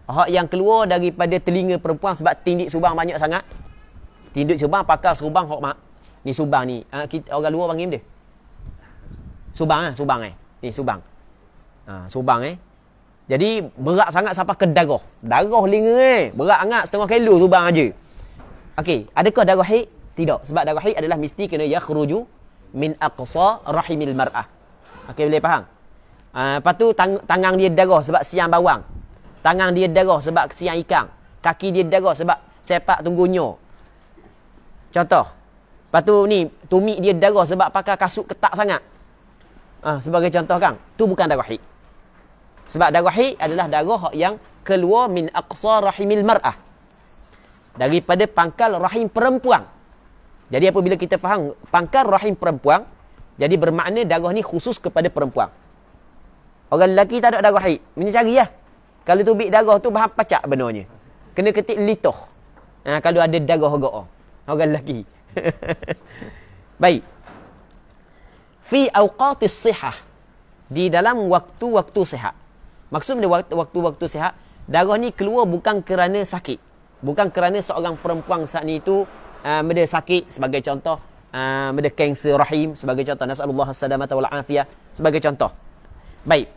Hak yang keluar daripada telinga perempuan sebab tindik subang banyak sangat Tinduk Subang pakar Subang hok mak. Ni Subang ni. Ha, ah, kita, orang luar panggil dia. Subang ah, ha? Subang eh. Ni Subang. Ha, Subang eh. Jadi berat sangat sampai ke darah. Darah linga eh. Berat sangat setengah kilo Subang aja. Okey, adakah darah haid? Tidak. Sebab darah haid adalah mesti kena yakhruju min aqsa rahimil mar'ah. Okey, boleh faham? Ha, lepas tu tang tangang dia darah sebab siang bawang. Tangang dia darah sebab siang ikan. Kaki dia darah sebab sepak tunggu Contoh. Lepas tu ni, tumik dia darah sebab pakai kasut ketak sangat. Ha, sebagai contoh kan. tu bukan darah haid. Sebab darah haid adalah darah yang keluar min aqsa rahimil mar'ah. Daripada pangkal rahim perempuan. Jadi apabila kita faham pangkal rahim perempuan, jadi bermakna darah ni khusus kepada perempuan. Orang lelaki tak ada darah haid. Mereka cari lah. Kalau tubik darah tu, bahan pacak benarnya. Kena ketik litoh. Ha, kalau ada darah gaoh orang lelaki. [laughs] Baik. Fi awqatis sihah. Di dalam waktu-waktu sihat. Maksudnya waktu-waktu sihat, darah ni keluar bukan kerana sakit. Bukan kerana seorang perempuan saat ni tu uh, sakit sebagai contoh. Uh, ah, ada kanser rahim sebagai contoh. Nasalullah salamata wal afiyah sebagai contoh. Baik.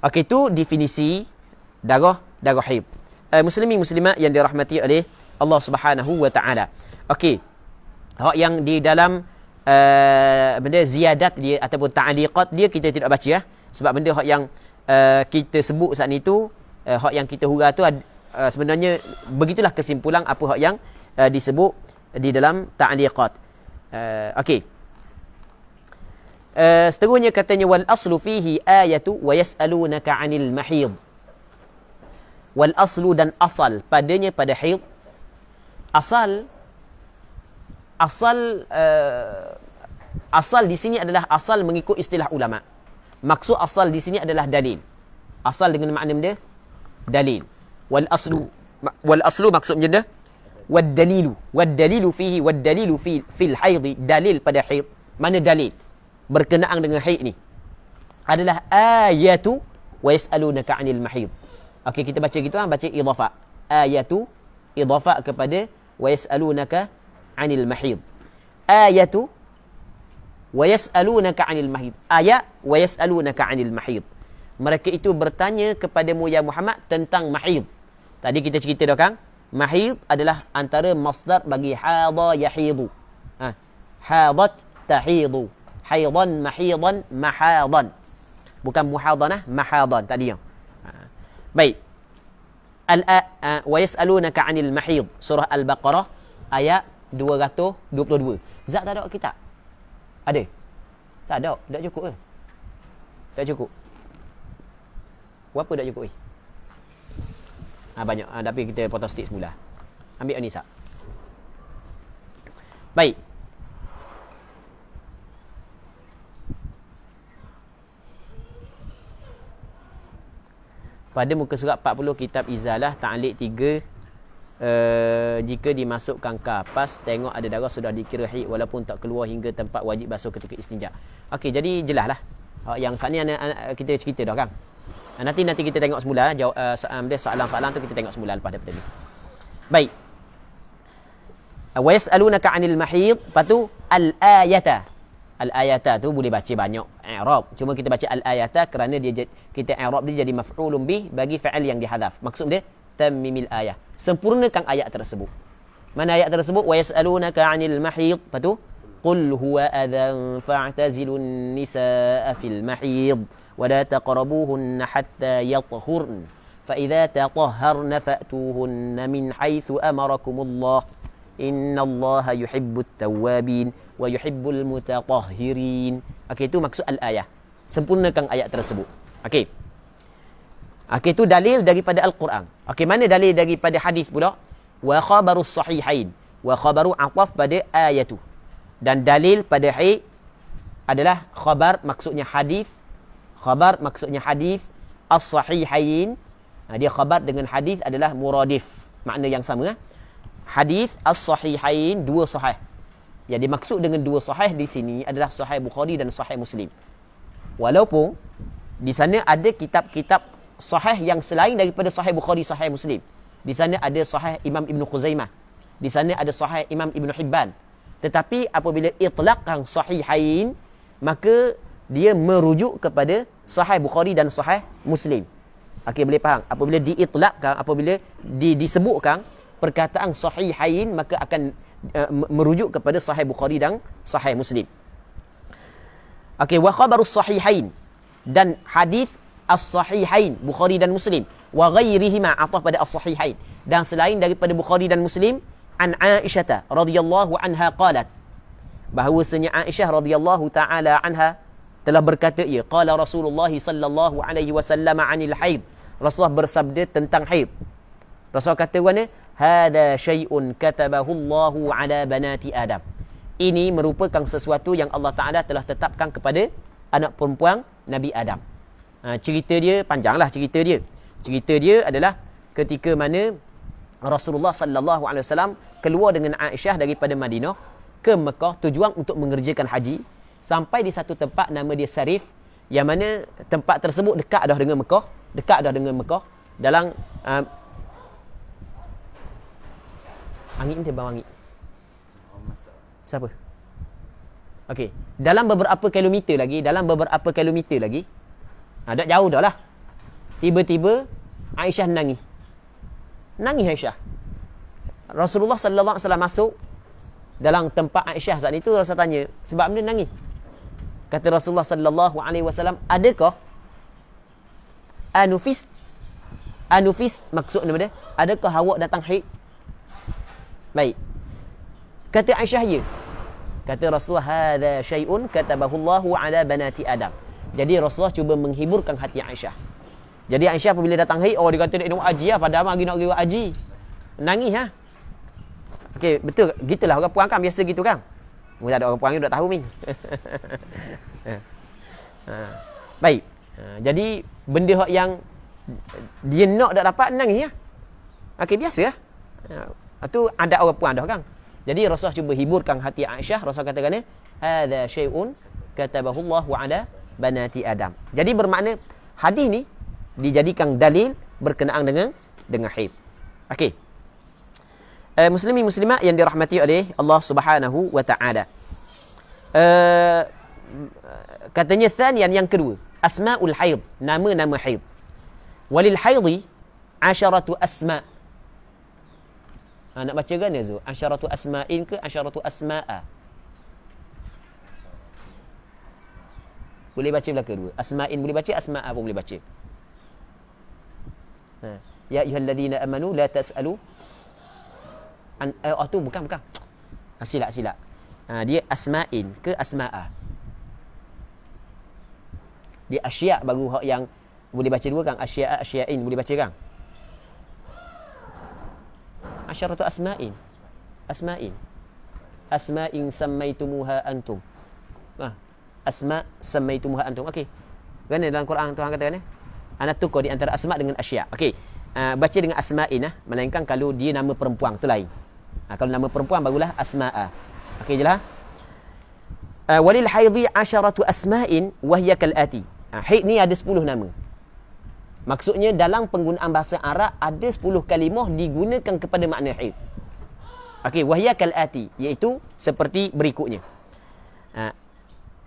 Okey tu definisi darah darah haid. Uh, eh, muslimin muslimat yang dirahmati oleh Allah Subhanahu wa taala. Okey. Hak yang di dalam uh, benda ziyadat dia ataupun ta'liqat dia kita tidak baca ya. Sebab benda hak yang uh, kita sebut saat ni tu uh, hak yang kita hura tu uh, sebenarnya begitulah kesimpulan apa hak yang uh, disebut di dalam ta'liqat. Uh, Okey. Uh, seterusnya katanya wal aslu fihi ayatu wa yasalunaka 'anil mahid. Wal aslu dan asal padanya pada haid asal asal uh, asal di sini adalah asal mengikut istilah ulama. Maksud asal di sini adalah dalil. Asal dengan makna dia dalil. Wal aslu wal aslu maksudnya dia wad dalilu wad dalilu fihi wad dalilu fi fil haid dalil pada haid mana dalil berkenaan dengan haid ni adalah ayatu wa yasalunaka anil mahid okey kita baca gitu ah kan? baca idafa ayatu idafa kepada ويسألونك عن المحيض آية ويسألونك عن المحيض آية ويسألونك عن المحيض mereka itu bertanya kepadamu ya Muhammad tentang mahid. Tadi kita cerita dah kan. Mahid adalah antara masdar bagi hadha yahidu. Ha. Hadat tahidu. Haidan mahidan mahadan. Bukan muhadanah, mahadan. Tadi yang. Ha. Baik al wa yasalunaka 'anil mahid surah al-baqarah ayat 222 zat tak ada kita ada tak ada tak cukup ke tak cukup berapa tak cukup ni ha, banyak ha, tapi kita potong stick semula ambil anisa baik pada muka surat 40 kitab izalah ta'liq 3 uh, eh, jika dimasukkan kapas tengok ada darah sudah dikira haid walaupun tak keluar hingga tempat wajib basuh ketika istinja okey jadi jelaslah uh, yang saat ni uh, kita cerita dah kan uh, nanti nanti kita tengok semula jawab uh, soalan-soalan tu kita tengok semula lepas daripada ni baik wa yasalunaka 'anil mahid patu al ayata al-ayata tu boleh baca banyak i'rab cuma kita baca al-ayata kerana dia kita i'rab dia jadi maf'ulun bih bagi fa'il yang dihadaf maksud dia tamimil ayah sempurnakan ayat tersebut mana ayat tersebut wa yasalunaka 'anil mahid patu qul huwa adhan fa'tazilun nisaa fil mahid wa la taqrabuhunna hatta yatahurn fa idza taqahharna fa'tuhunna min haythu amarakumullah Inna Allah yuhibbut tawabin wa yuhibbul mutatahhirin. Okey itu maksud al-ayah. Sempurnakan ayat tersebut. Okey. Okey itu dalil daripada al-Quran. Okey mana dalil daripada hadis pula? Wa khabaru sahihain wa khabaru ataf pada ayatu. Dan dalil pada hi adalah khabar maksudnya hadis. Khabar maksudnya hadis as-sahihain. Dia khabar dengan hadis adalah muradif. Makna yang sama. Eh? hadis as-sahihain dua sahih. Yang dimaksud dengan dua sahih di sini adalah sahih Bukhari dan sahih Muslim. Walaupun di sana ada kitab-kitab sahih yang selain daripada sahih Bukhari sahih Muslim. Di sana ada sahih Imam Ibn Khuzaimah. Di sana ada sahih Imam Ibn Hibban. Tetapi apabila itlaqkan sahihain maka dia merujuk kepada sahih Bukhari dan sahih Muslim. Okey boleh faham? Apabila diitlaqkan apabila di, disebutkan perkataan sahihain maka akan uh, merujuk kepada sahih Bukhari dan sahih Muslim. Okey, wa khabaru sahihain dan hadis as-sahihain Bukhari dan Muslim wa ghairihima ataf pada as-sahihain dan selain daripada Bukhari dan Muslim an Aisyah radhiyallahu anha qalat bahwasanya Aisyah radhiyallahu taala anha telah berkata ia qala Rasulullah sallallahu alaihi wasallam anil haid Rasulullah bersabda tentang haid Rasul kata mana Hada syai'un katabahu Allahu ala banati Adam. Ini merupakan sesuatu yang Allah Ta'ala telah tetapkan kepada anak perempuan Nabi Adam. Ha, cerita dia, panjanglah cerita dia. Cerita dia adalah ketika mana Rasulullah Sallallahu Alaihi Wasallam keluar dengan Aisyah daripada Madinah ke Mekah tujuan untuk mengerjakan haji. Sampai di satu tempat nama dia Sarif. Yang mana tempat tersebut dekat dah dengan Mekah. Dekat dah dengan Mekah. Dalam... Uh, Angin ni terbang angin. Oh, Siapa? Okey. Dalam beberapa kilometer lagi, dalam beberapa kilometer lagi, ha, dah jauh dah lah. Tiba-tiba, Aisyah menangis. Nangis Aisyah. Rasulullah sallallahu alaihi wasallam masuk dalam tempat Aisyah saat itu Rasul tanya, sebab benda nangis. Kata Rasulullah sallallahu alaihi wasallam, adakah anufis anufis maksud benda? Adakah awak datang haid? Baik. Kata Aisyah ya. Kata Rasulullah, Hada syai'un katabahullahu ala banati Adam. Jadi Rasulullah cuba menghiburkan hati Aisyah. Jadi Aisyah apabila datang haid, oh dia kata nak nombor haji lah. Padahal lagi nak pergi buat haji. Nangis lah. Ha? Okey, betul. Gitulah orang puan kan. Biasa gitu kan. Mula ada orang puan ni, dah tahu ni. [laughs] Ha. Ha. Baik. Ha, jadi, benda yang dia nak tak dapat, nangis lah. Ya? Okey, biasa lah. Itu ah, ada orang puan dah kan. Jadi Rasulullah cuba hiburkan hati Aisyah. Rasulullah kata kan, Hada syai'un wa wa'ala banati Adam. Jadi bermakna hadis ni dijadikan dalil berkenaan dengan dengan haid. Okey. Uh, eh, muslimi muslimat yang dirahmati oleh Allah Subhanahu wa taala. Uh, katanya thanian yang kedua, asmaul haid, nama-nama haid. Walil haidi asharatu asma'. Ha, nak baca kan Zul? Asyaratu asma'in ke asyaratu asma'a? Boleh baca belakang dua. Asma'in boleh baca, asma'a pun boleh baca. Ha. Ya ayyuhalladzina amanu la tas'alu an eh, oh, tu bukan bukan. Ha, silap silap. Ha, dia asma'in ke asma'a? Dia asyia baru yang boleh baca dua kan? Asyia asyia'in boleh baca kan? asyaratu asma'in. Asma'in. Asma'in sammaitumuha antum. Ah. Asma' sammaitumuha antum. Okey. Kan dalam Quran Tuhan kata kan? Ana tukar di antara asma' dengan asya'. Okey. Uh, baca dengan asma'in ah. Melainkan kalau dia nama perempuan tu lain. Ha, kalau nama perempuan barulah asma'a. Ah. Okey jelah. Uh, walil haidhi asyaratu asma'in wa hiya kal ati. Ha, haid ni ada sepuluh nama. Maksudnya dalam penggunaan bahasa Arab ada 10 kalimah digunakan kepada makna hid. Okey, wahya kalati iaitu seperti berikutnya. Ha,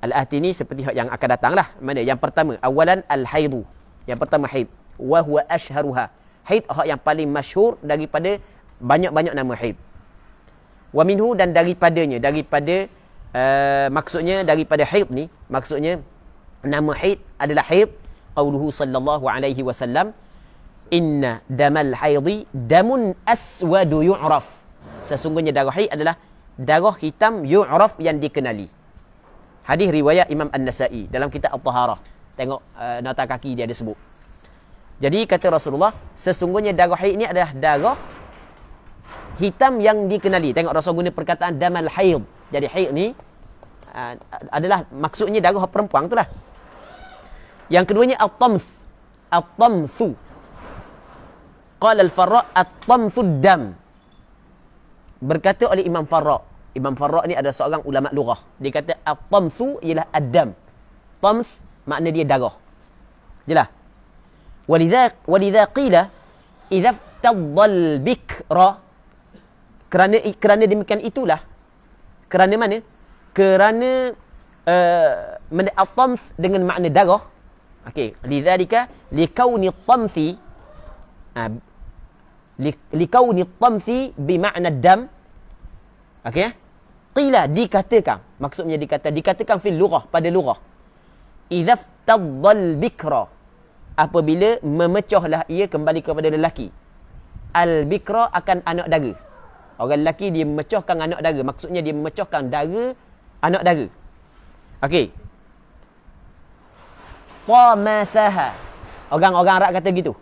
Al-ati ni seperti yang akan datang lah. Mana yang pertama awalan al-haidu. Yang pertama haid. Wa huwa ashharuha. Haid hak yang paling masyhur daripada banyak-banyak nama haid. Wa minhu dan daripadanya daripada uh, maksudnya daripada haid ni maksudnya nama haid adalah haid qawluhu sallallahu alaihi wasallam inna damal haidhi damun aswadu yu'raf sesungguhnya darah haid adalah darah hitam yu'raf yang dikenali hadis riwayat imam an-nasai dalam kitab at-taharah tengok uh, nota kaki dia ada sebut jadi kata Rasulullah sesungguhnya darah haid ini adalah darah hitam yang dikenali tengok Rasul guna perkataan damal haid jadi haid ni uh, adalah maksudnya darah perempuan itulah yang keduanya at-tams. At-tamsu. Qala al-Farra al tamsu dam. Berkata oleh Imam Farra. Imam Farra ni ada seorang ulama lughah. Dia kata al tamsu ialah ad-dam. Tams makna dia darah. Jelah. Walidha walidha qila idza tadhal bikra kerana kerana demikian itulah kerana mana kerana uh, eh, men- dengan makna darah Okey, lidzalika likauni tamthi ah, likauni tamthi bermakna dam. Okey? Eh? Qila dikatakan, maksudnya dikata dikatakan fil lughah pada lughah. Idza tadhal bikra apabila memecahlah ia kembali kepada lelaki. Al bikra akan anak dara. Orang lelaki dia memecahkan anak dara, maksudnya dia memecahkan dara anak dara. Okey, tamasaha. Orang-orang Arab kata gitu.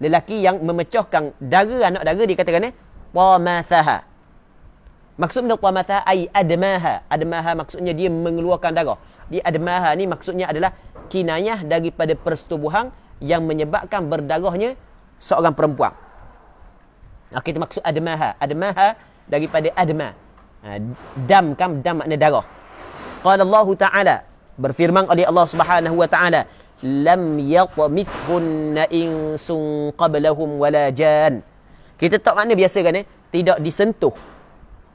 Lelaki yang memecahkan dara anak dara dikatakan tamasaha. Eh, maksudnya tamasaha ai admaha. Admaha maksudnya dia mengeluarkan dara. Di admaha ni maksudnya adalah kinayah daripada persetubuhan yang menyebabkan berdarahnya seorang perempuan. Okey itu maksud ademaha Admaha daripada adma. Ha, dam kan dam makna darah. Qala Allah Ta'ala berfirman oleh Allah Subhanahu Wa Ta'ala lam yatmithun insun qablahum wala jan. Kita tak mana biasa kan eh? tidak disentuh.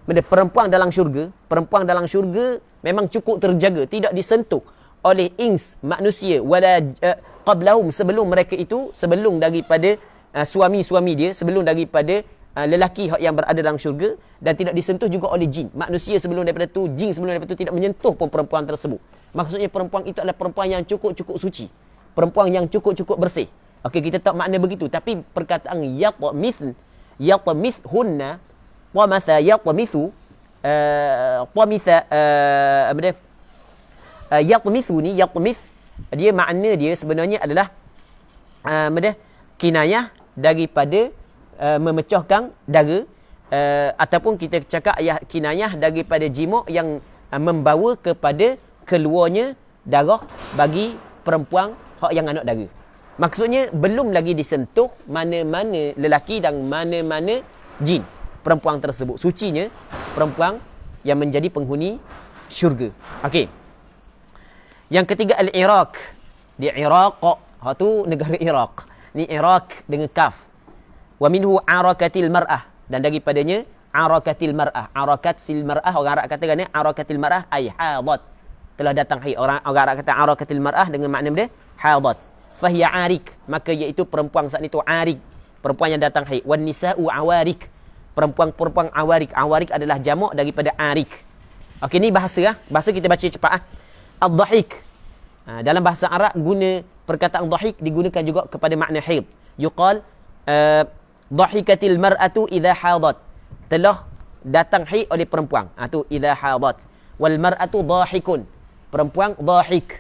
Benda perempuan dalam syurga, perempuan dalam syurga memang cukup terjaga, tidak disentuh oleh ins manusia wala uh, qablahum sebelum mereka itu sebelum daripada eh, suami-suami uh, dia sebelum daripada Ah, lelaki yang berada dalam syurga dan tidak disentuh juga oleh jin. Manusia sebelum daripada tu jin sebelum daripada tu tidak menyentuh pun perempuan tersebut. Maksudnya perempuan itu adalah perempuan yang cukup-cukup suci. Perempuan yang cukup-cukup bersih. Okey, kita tak makna begitu. Tapi perkataan yaqamithn, yaqamithhunna, wamatha yaqamithu, eh, wamitha, eh, apa dia? Eh, yaqamithu ni, yaqamith, dia makna dia sebenarnya adalah, apa uh, dia? Kinayah daripada, Uh, memecahkan dara uh, ataupun kita cakap ayah kinayah daripada jimak yang uh, membawa kepada keluarnya darah bagi perempuan hak yang anak dara. Maksudnya belum lagi disentuh mana-mana lelaki dan mana-mana jin perempuan tersebut. Sucinya perempuan yang menjadi penghuni syurga. Okey. Yang ketiga al-Iraq. Di Iraq, tu negara Iraq. Ni Iraq dengan kaf. Wa minhu arakatil mar'ah dan daripadanya arakatil mar'ah. Arakat sil mar'ah orang Arab kata kan ya? arakatil mar'ah ay hadat. Telah datang haid orang orang Arab kata arakatil mar'ah dengan makna dia hadat. Fahiya arik maka iaitu perempuan saat itu arik. Perempuan yang datang haid. Wan nisa'u awarik. Perempuan-perempuan awarik. Awarik adalah jamak daripada arik. Okey ni bahasa ah. Bahasa kita baca cepat ah. Ad-dahik. Ha, dalam bahasa Arab guna perkataan dahik digunakan juga kepada makna hid. Yuqal eh, Dahikatil mar'atu idha hadat telah datang haid oleh perempuan ah tu idha hadat wal mar'atu dahikun, perempuan dahik.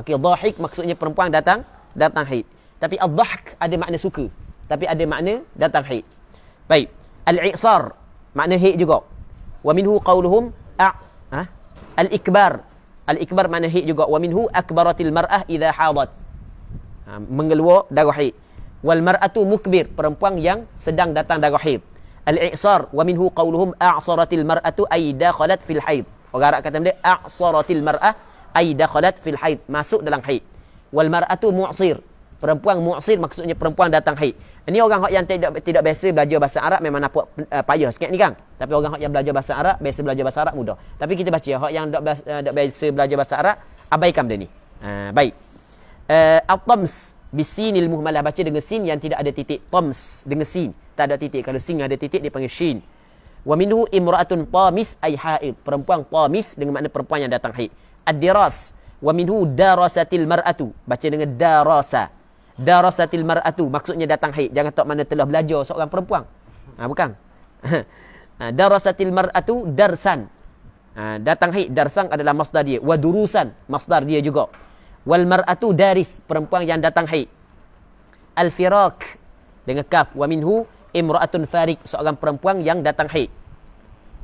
okey dahik maksudnya perempuan datang datang haid tapi adhahk ada makna suka tapi ada makna datang haid baik al-i'sar makna haid juga wa minhu a. ah al-ikbar al-ikbar makna haid juga wa minhu akbaratil mar'ah idha hadat ha, mengeluar darah haid wal mar'atu mukbir perempuan yang sedang datang darah haid al i'sar wa minhu qawluhum a'saratil mar'atu ay dakhalat fil haid orang Arab kata dia a'saratil mar'ah ay dakhalat fil haid masuk dalam haid wal mar'atu mu'sir perempuan mu'sir maksudnya perempuan datang haid ini orang yang tidak tidak biasa belajar bahasa Arab memang nampak uh, payah sikit ni kan tapi orang yang belajar bahasa Arab biasa belajar bahasa Arab mudah tapi kita baca orang yang eh, tak biasa belajar bahasa Arab abaikan benda ni uh, baik uh, at-tams Bisinil muhmalah baca dengan sin yang tidak ada titik Toms dengan sin Tak ada titik Kalau sin ada titik dia panggil shin Wa minhu imra'atun tamis ay ha'id Perempuan tamis dengan makna perempuan yang datang haid Ad-diras Wa minhu darasatil mar'atu Baca dengan darasa Darasatil mar'atu Maksudnya datang haid Jangan tak mana telah belajar seorang perempuan ha, Bukan [laughs] ha, Darasatil mar'atu darsan ha, Datang haid darsan adalah masdar dia Wa durusan masdar dia juga wal mar'atu daris perempuan yang datang haid al firaq dengan kaf wa minhu imra'atun farik seorang perempuan yang datang haid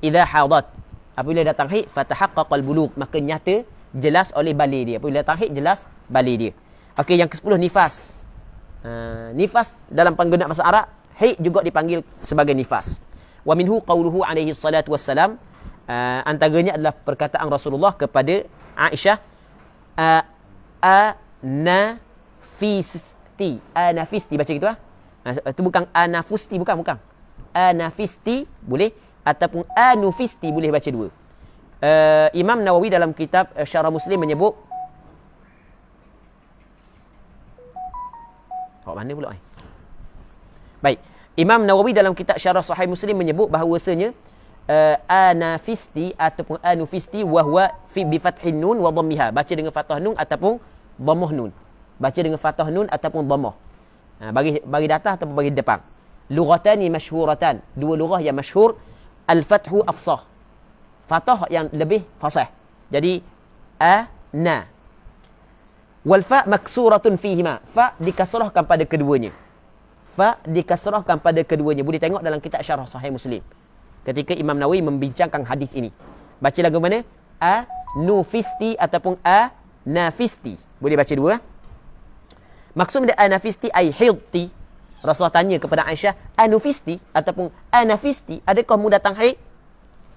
idha hadat apabila datang haid fatahaqqaqal bulugh maka nyata jelas oleh bali dia apabila datang haid jelas bali dia okey yang ke-10 nifas uh, nifas dalam penggunaan bahasa Arab haid juga dipanggil sebagai nifas wa minhu qawluhu alaihi salatu wassalam uh, antaranya adalah perkataan Rasulullah kepada Aisyah ha, anafisti. Anafisti baca gitu ah. Ha? Ha, itu bukan anafusti bukan bukan. Anafisti boleh ataupun anufisti boleh baca dua. Uh, Imam Nawawi dalam kitab uh, Syarah Muslim menyebut Kok mana pula ni? Eh? Baik. Imam Nawawi dalam kitab Syarah Sahih Muslim menyebut bahawasanya uh, anafisti ataupun anufisti wahwa fi bi fathin nun wa dhammiha baca dengan fathah nun ataupun Bamoh nun. Baca dengan fathah nun ataupun dhammah. Ha, bagi bagi datang ataupun bagi depan. Lughatani masyhuratan, dua lugah yang masyhur, al-fathu afsah. Fathah yang lebih fasih. Jadi a na. Walfa fa maksuratun fihima. Fa dikasrahkan pada keduanya. Fa dikasrahkan pada keduanya. Boleh tengok dalam kitab Syarah Sahih Muslim. Ketika Imam Nawawi membincangkan hadis ini. Baca lagu mana? A nufisti ataupun a nafisti. Boleh baca dua. Maksud dia anafisti ay hilti. Rasulullah tanya kepada Aisyah, anufisti ataupun anafisti, adakah mu datang haid?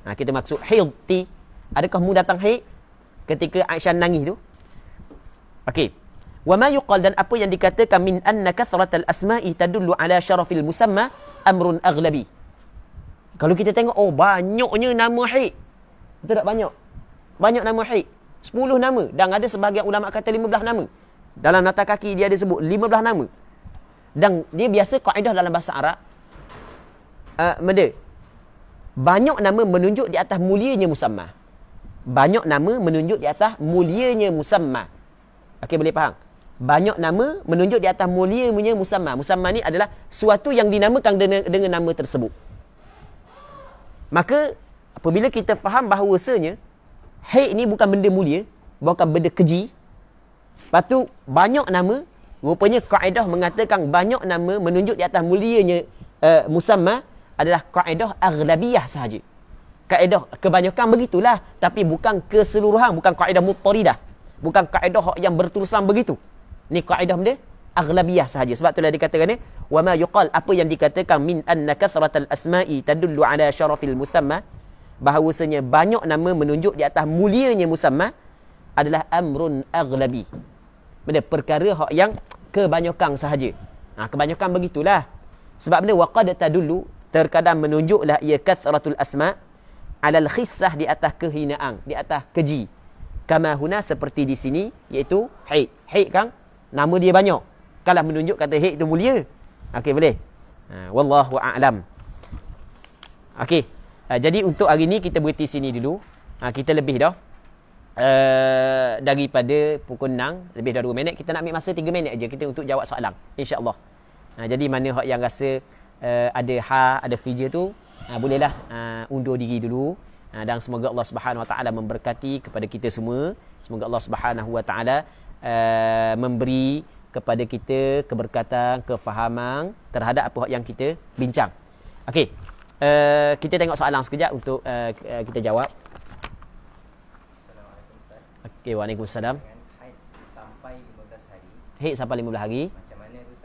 Ha, kita maksud hilti. Adakah mu datang haid ketika Aisyah nangis tu? Okey. Wa ma yuqal dan apa yang dikatakan min anna al asma'i tadullu ala syarafil musamma amrun aghlabi. Kalau kita tengok, oh banyaknya nama haid. Betul tak banyak? Banyak nama haid. 10 nama dan ada sebagian ulama kata 15 nama. Dalam nota kaki dia ada sebut 15 nama. Dan dia biasa kaedah dalam bahasa Arab uh, eh, mende. Banyak nama menunjuk di atas mulianya musamma. Banyak nama menunjuk di atas mulianya musamma. Okey boleh faham? Banyak nama menunjuk di atas mulianya musamma. Musamma ni adalah suatu yang dinamakan dengan, dengan nama tersebut. Maka apabila kita faham bahawasanya haid ni bukan benda mulia bukan benda keji lepas tu banyak nama rupanya kaedah mengatakan banyak nama menunjuk di atas mulianya uh, musamma adalah kaedah aglabiyah sahaja kaedah kebanyakan begitulah tapi bukan keseluruhan bukan kaedah mutaridah bukan kaedah yang berterusan begitu ni kaedah benda aglabiyah sahaja sebab itulah dikatakan ni wama yuqal apa yang dikatakan min anna kathratal asma'i tadullu ala syarafil musamma bahawasanya banyak nama menunjuk di atas mulianya musamma adalah amrun aghlabi. Benda perkara hak yang kebanyakan sahaja. Ha, kebanyakan begitulah. Sebab benda waqad tadullu terkadang menunjuklah ia kathratul asma alal khissah di atas kehinaan, di atas keji. Kama huna seperti di sini iaitu haid. Haid kan nama dia banyak. Kalau menunjuk kata haid itu mulia. Okey boleh. Ha, wallahu a'lam. Okey. Ha, jadi untuk hari ni kita berhenti sini dulu. Ha, kita lebih dah. Uh, daripada pukul 6 lebih dah 2 minit kita nak ambil masa 3 minit aja kita untuk jawab soalan insyaallah uh, jadi mana hak yang rasa uh, ada ha ada kerja tu uh, bolehlah uh, undur diri dulu uh, dan semoga Allah Subhanahu Wa Taala memberkati kepada kita semua semoga Allah Subhanahu Wa Taala memberi kepada kita keberkatan kefahaman terhadap apa yang kita bincang okey uh, kita tengok soalan sekejap untuk uh, kita jawab. Assalamualaikum Ustaz. Okey, Waalaikumsalam. Haid sampai 15 hari. Macam mana tu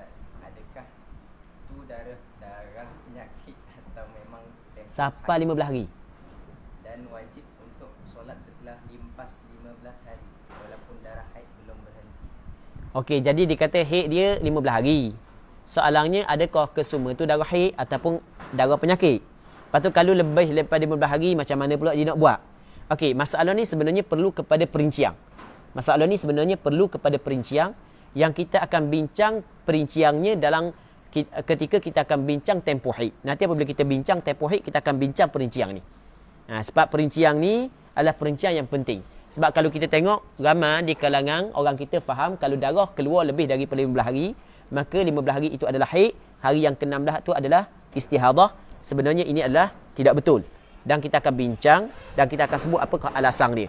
sampai 15 hari? Dan wajib untuk solat setelah limpas 15 hari walaupun darah haid belum berhenti. Okey, jadi dikata haid dia lima belah hari. Soalannya adakah kesemua tu darah haid ataupun darah penyakit. Lepas tu kalau lebih daripada 15 hari macam mana pula dia nak buat? Okey, masalah ni sebenarnya perlu kepada perincian. Masalah ni sebenarnya perlu kepada perincian yang kita akan bincang perinciannya dalam ketika kita akan bincang tempoh haid. Nanti apabila kita bincang tempoh haid, kita akan bincang perincian ni. Ha, sebab perincian ni adalah perincian yang penting. Sebab kalau kita tengok ramai di kalangan orang kita faham kalau darah keluar lebih daripada 15 hari, maka 15 hari itu adalah haid, hari yang ke-16 tu adalah istihadah sebenarnya ini adalah tidak betul dan kita akan bincang dan kita akan sebut apa alasan dia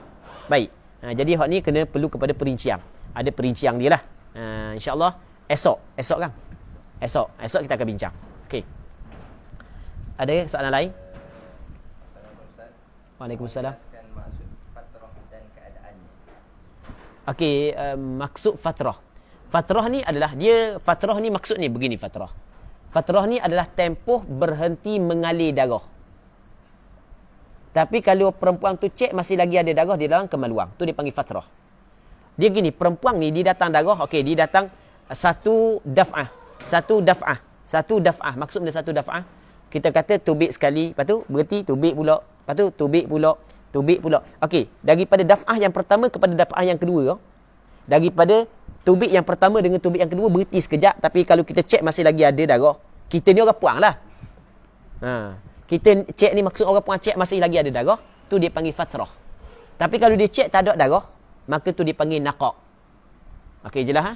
baik ha, jadi hak ni kena perlu kepada perincian ada perincian dia lah ha, insyaAllah esok esok kan esok esok kita akan bincang ok ada soalan lain Waalaikumsalam Okey, uh, maksud fatrah. Fatrah ni adalah dia fatrah ni maksud ni begini fatrah. Fatrah ni adalah tempoh berhenti mengalir darah. Tapi kalau perempuan tu cek masih lagi ada darah di dalam kemaluan. Tu dipanggil panggil fatrah. Dia gini, perempuan ni dia datang darah. Okey, dia datang uh, satu daf'ah. Satu daf'ah. Satu daf'ah. Maksudnya satu daf'ah. Kita kata tubik sekali. Lepas tu berhenti tubik pula. Lepas tu tubik pula. Tubik pula. Okey, daripada daf'ah yang pertama kepada daf'ah yang kedua daripada tubik yang pertama dengan tubik yang kedua berhenti sekejap tapi kalau kita cek masih lagi ada darah kita ni orang puang lah ha. kita cek ni maksud orang puang cek masih lagi ada darah tu dia panggil fatrah tapi kalau dia cek tak ada darah maka tu dia panggil nakak ok je lah ha?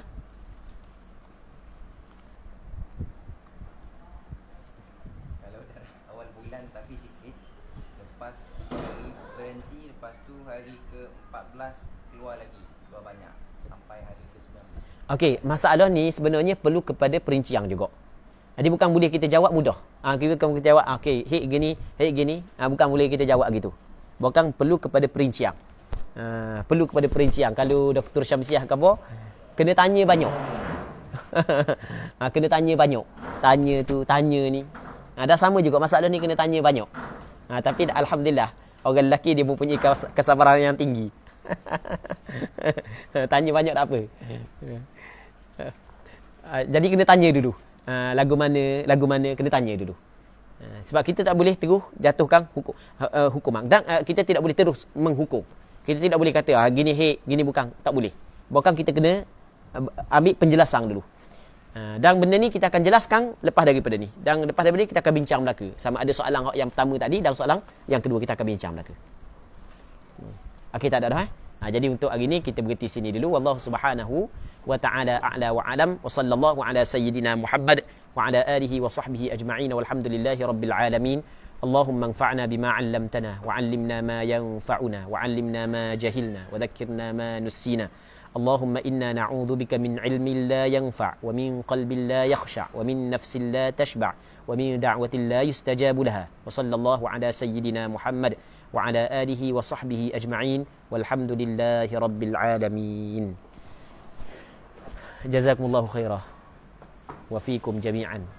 Okey, masalah ni sebenarnya perlu kepada perincian juga. Jadi bukan boleh kita jawab mudah. Ah ha, kita kan kita jawab ah, okey, hey gini, hey gini. Ah ha, bukan boleh kita jawab gitu. Bukan perlu kepada perincian. Ha, ah, perlu kepada perincian. Kalau Dr. Syamsiah ke apa, kena tanya banyak. ha, [laughs] kena tanya banyak. Tanya tu, tanya ni. Ha, dah sama juga masalah ni kena tanya banyak. Ha, tapi alhamdulillah orang lelaki dia mempunyai kesabaran yang tinggi. [laughs] tanya banyak tak apa. Ah, jadi kena tanya dulu. Uh, lagu mana, lagu mana kena tanya dulu. Uh, sebab kita tak boleh terus jatuhkan hukum uh, hukuman. Dan uh, kita tidak boleh terus menghukum. Kita tidak boleh kata ah gini hek, gini bukan, tak boleh. Bukan kita kena uh, ambil penjelasan dulu. dan benda ni kita akan jelaskan lepas daripada ni. Dan lepas daripada ni kita akan bincang belaka. Sama ada soalan yang pertama tadi dan soalan yang kedua kita akan bincang belaka. Hmm. Okey tak ada dah eh? Ha, jadi untuk hari ni kita berhenti sini dulu. Wallahu subhanahu وتعالى أعلى وعلم وصلى الله على سيدنا محمد وعلى آله وصحبه أجمعين والحمد لله رب العالمين اللهم انفعنا بما علمتنا وعلمنا ما ينفعنا وعلمنا ما جهلنا وذكرنا ما نسينا اللهم إنا نعوذ بك من علم لا ينفع ومن قلب لا يخشع ومن نفس لا تشبع ومن دعوة لا يستجاب لها وصلى الله على سيدنا محمد وعلى آله وصحبه أجمعين والحمد لله رب العالمين jazakumullahu khairah wa fiikum jami'an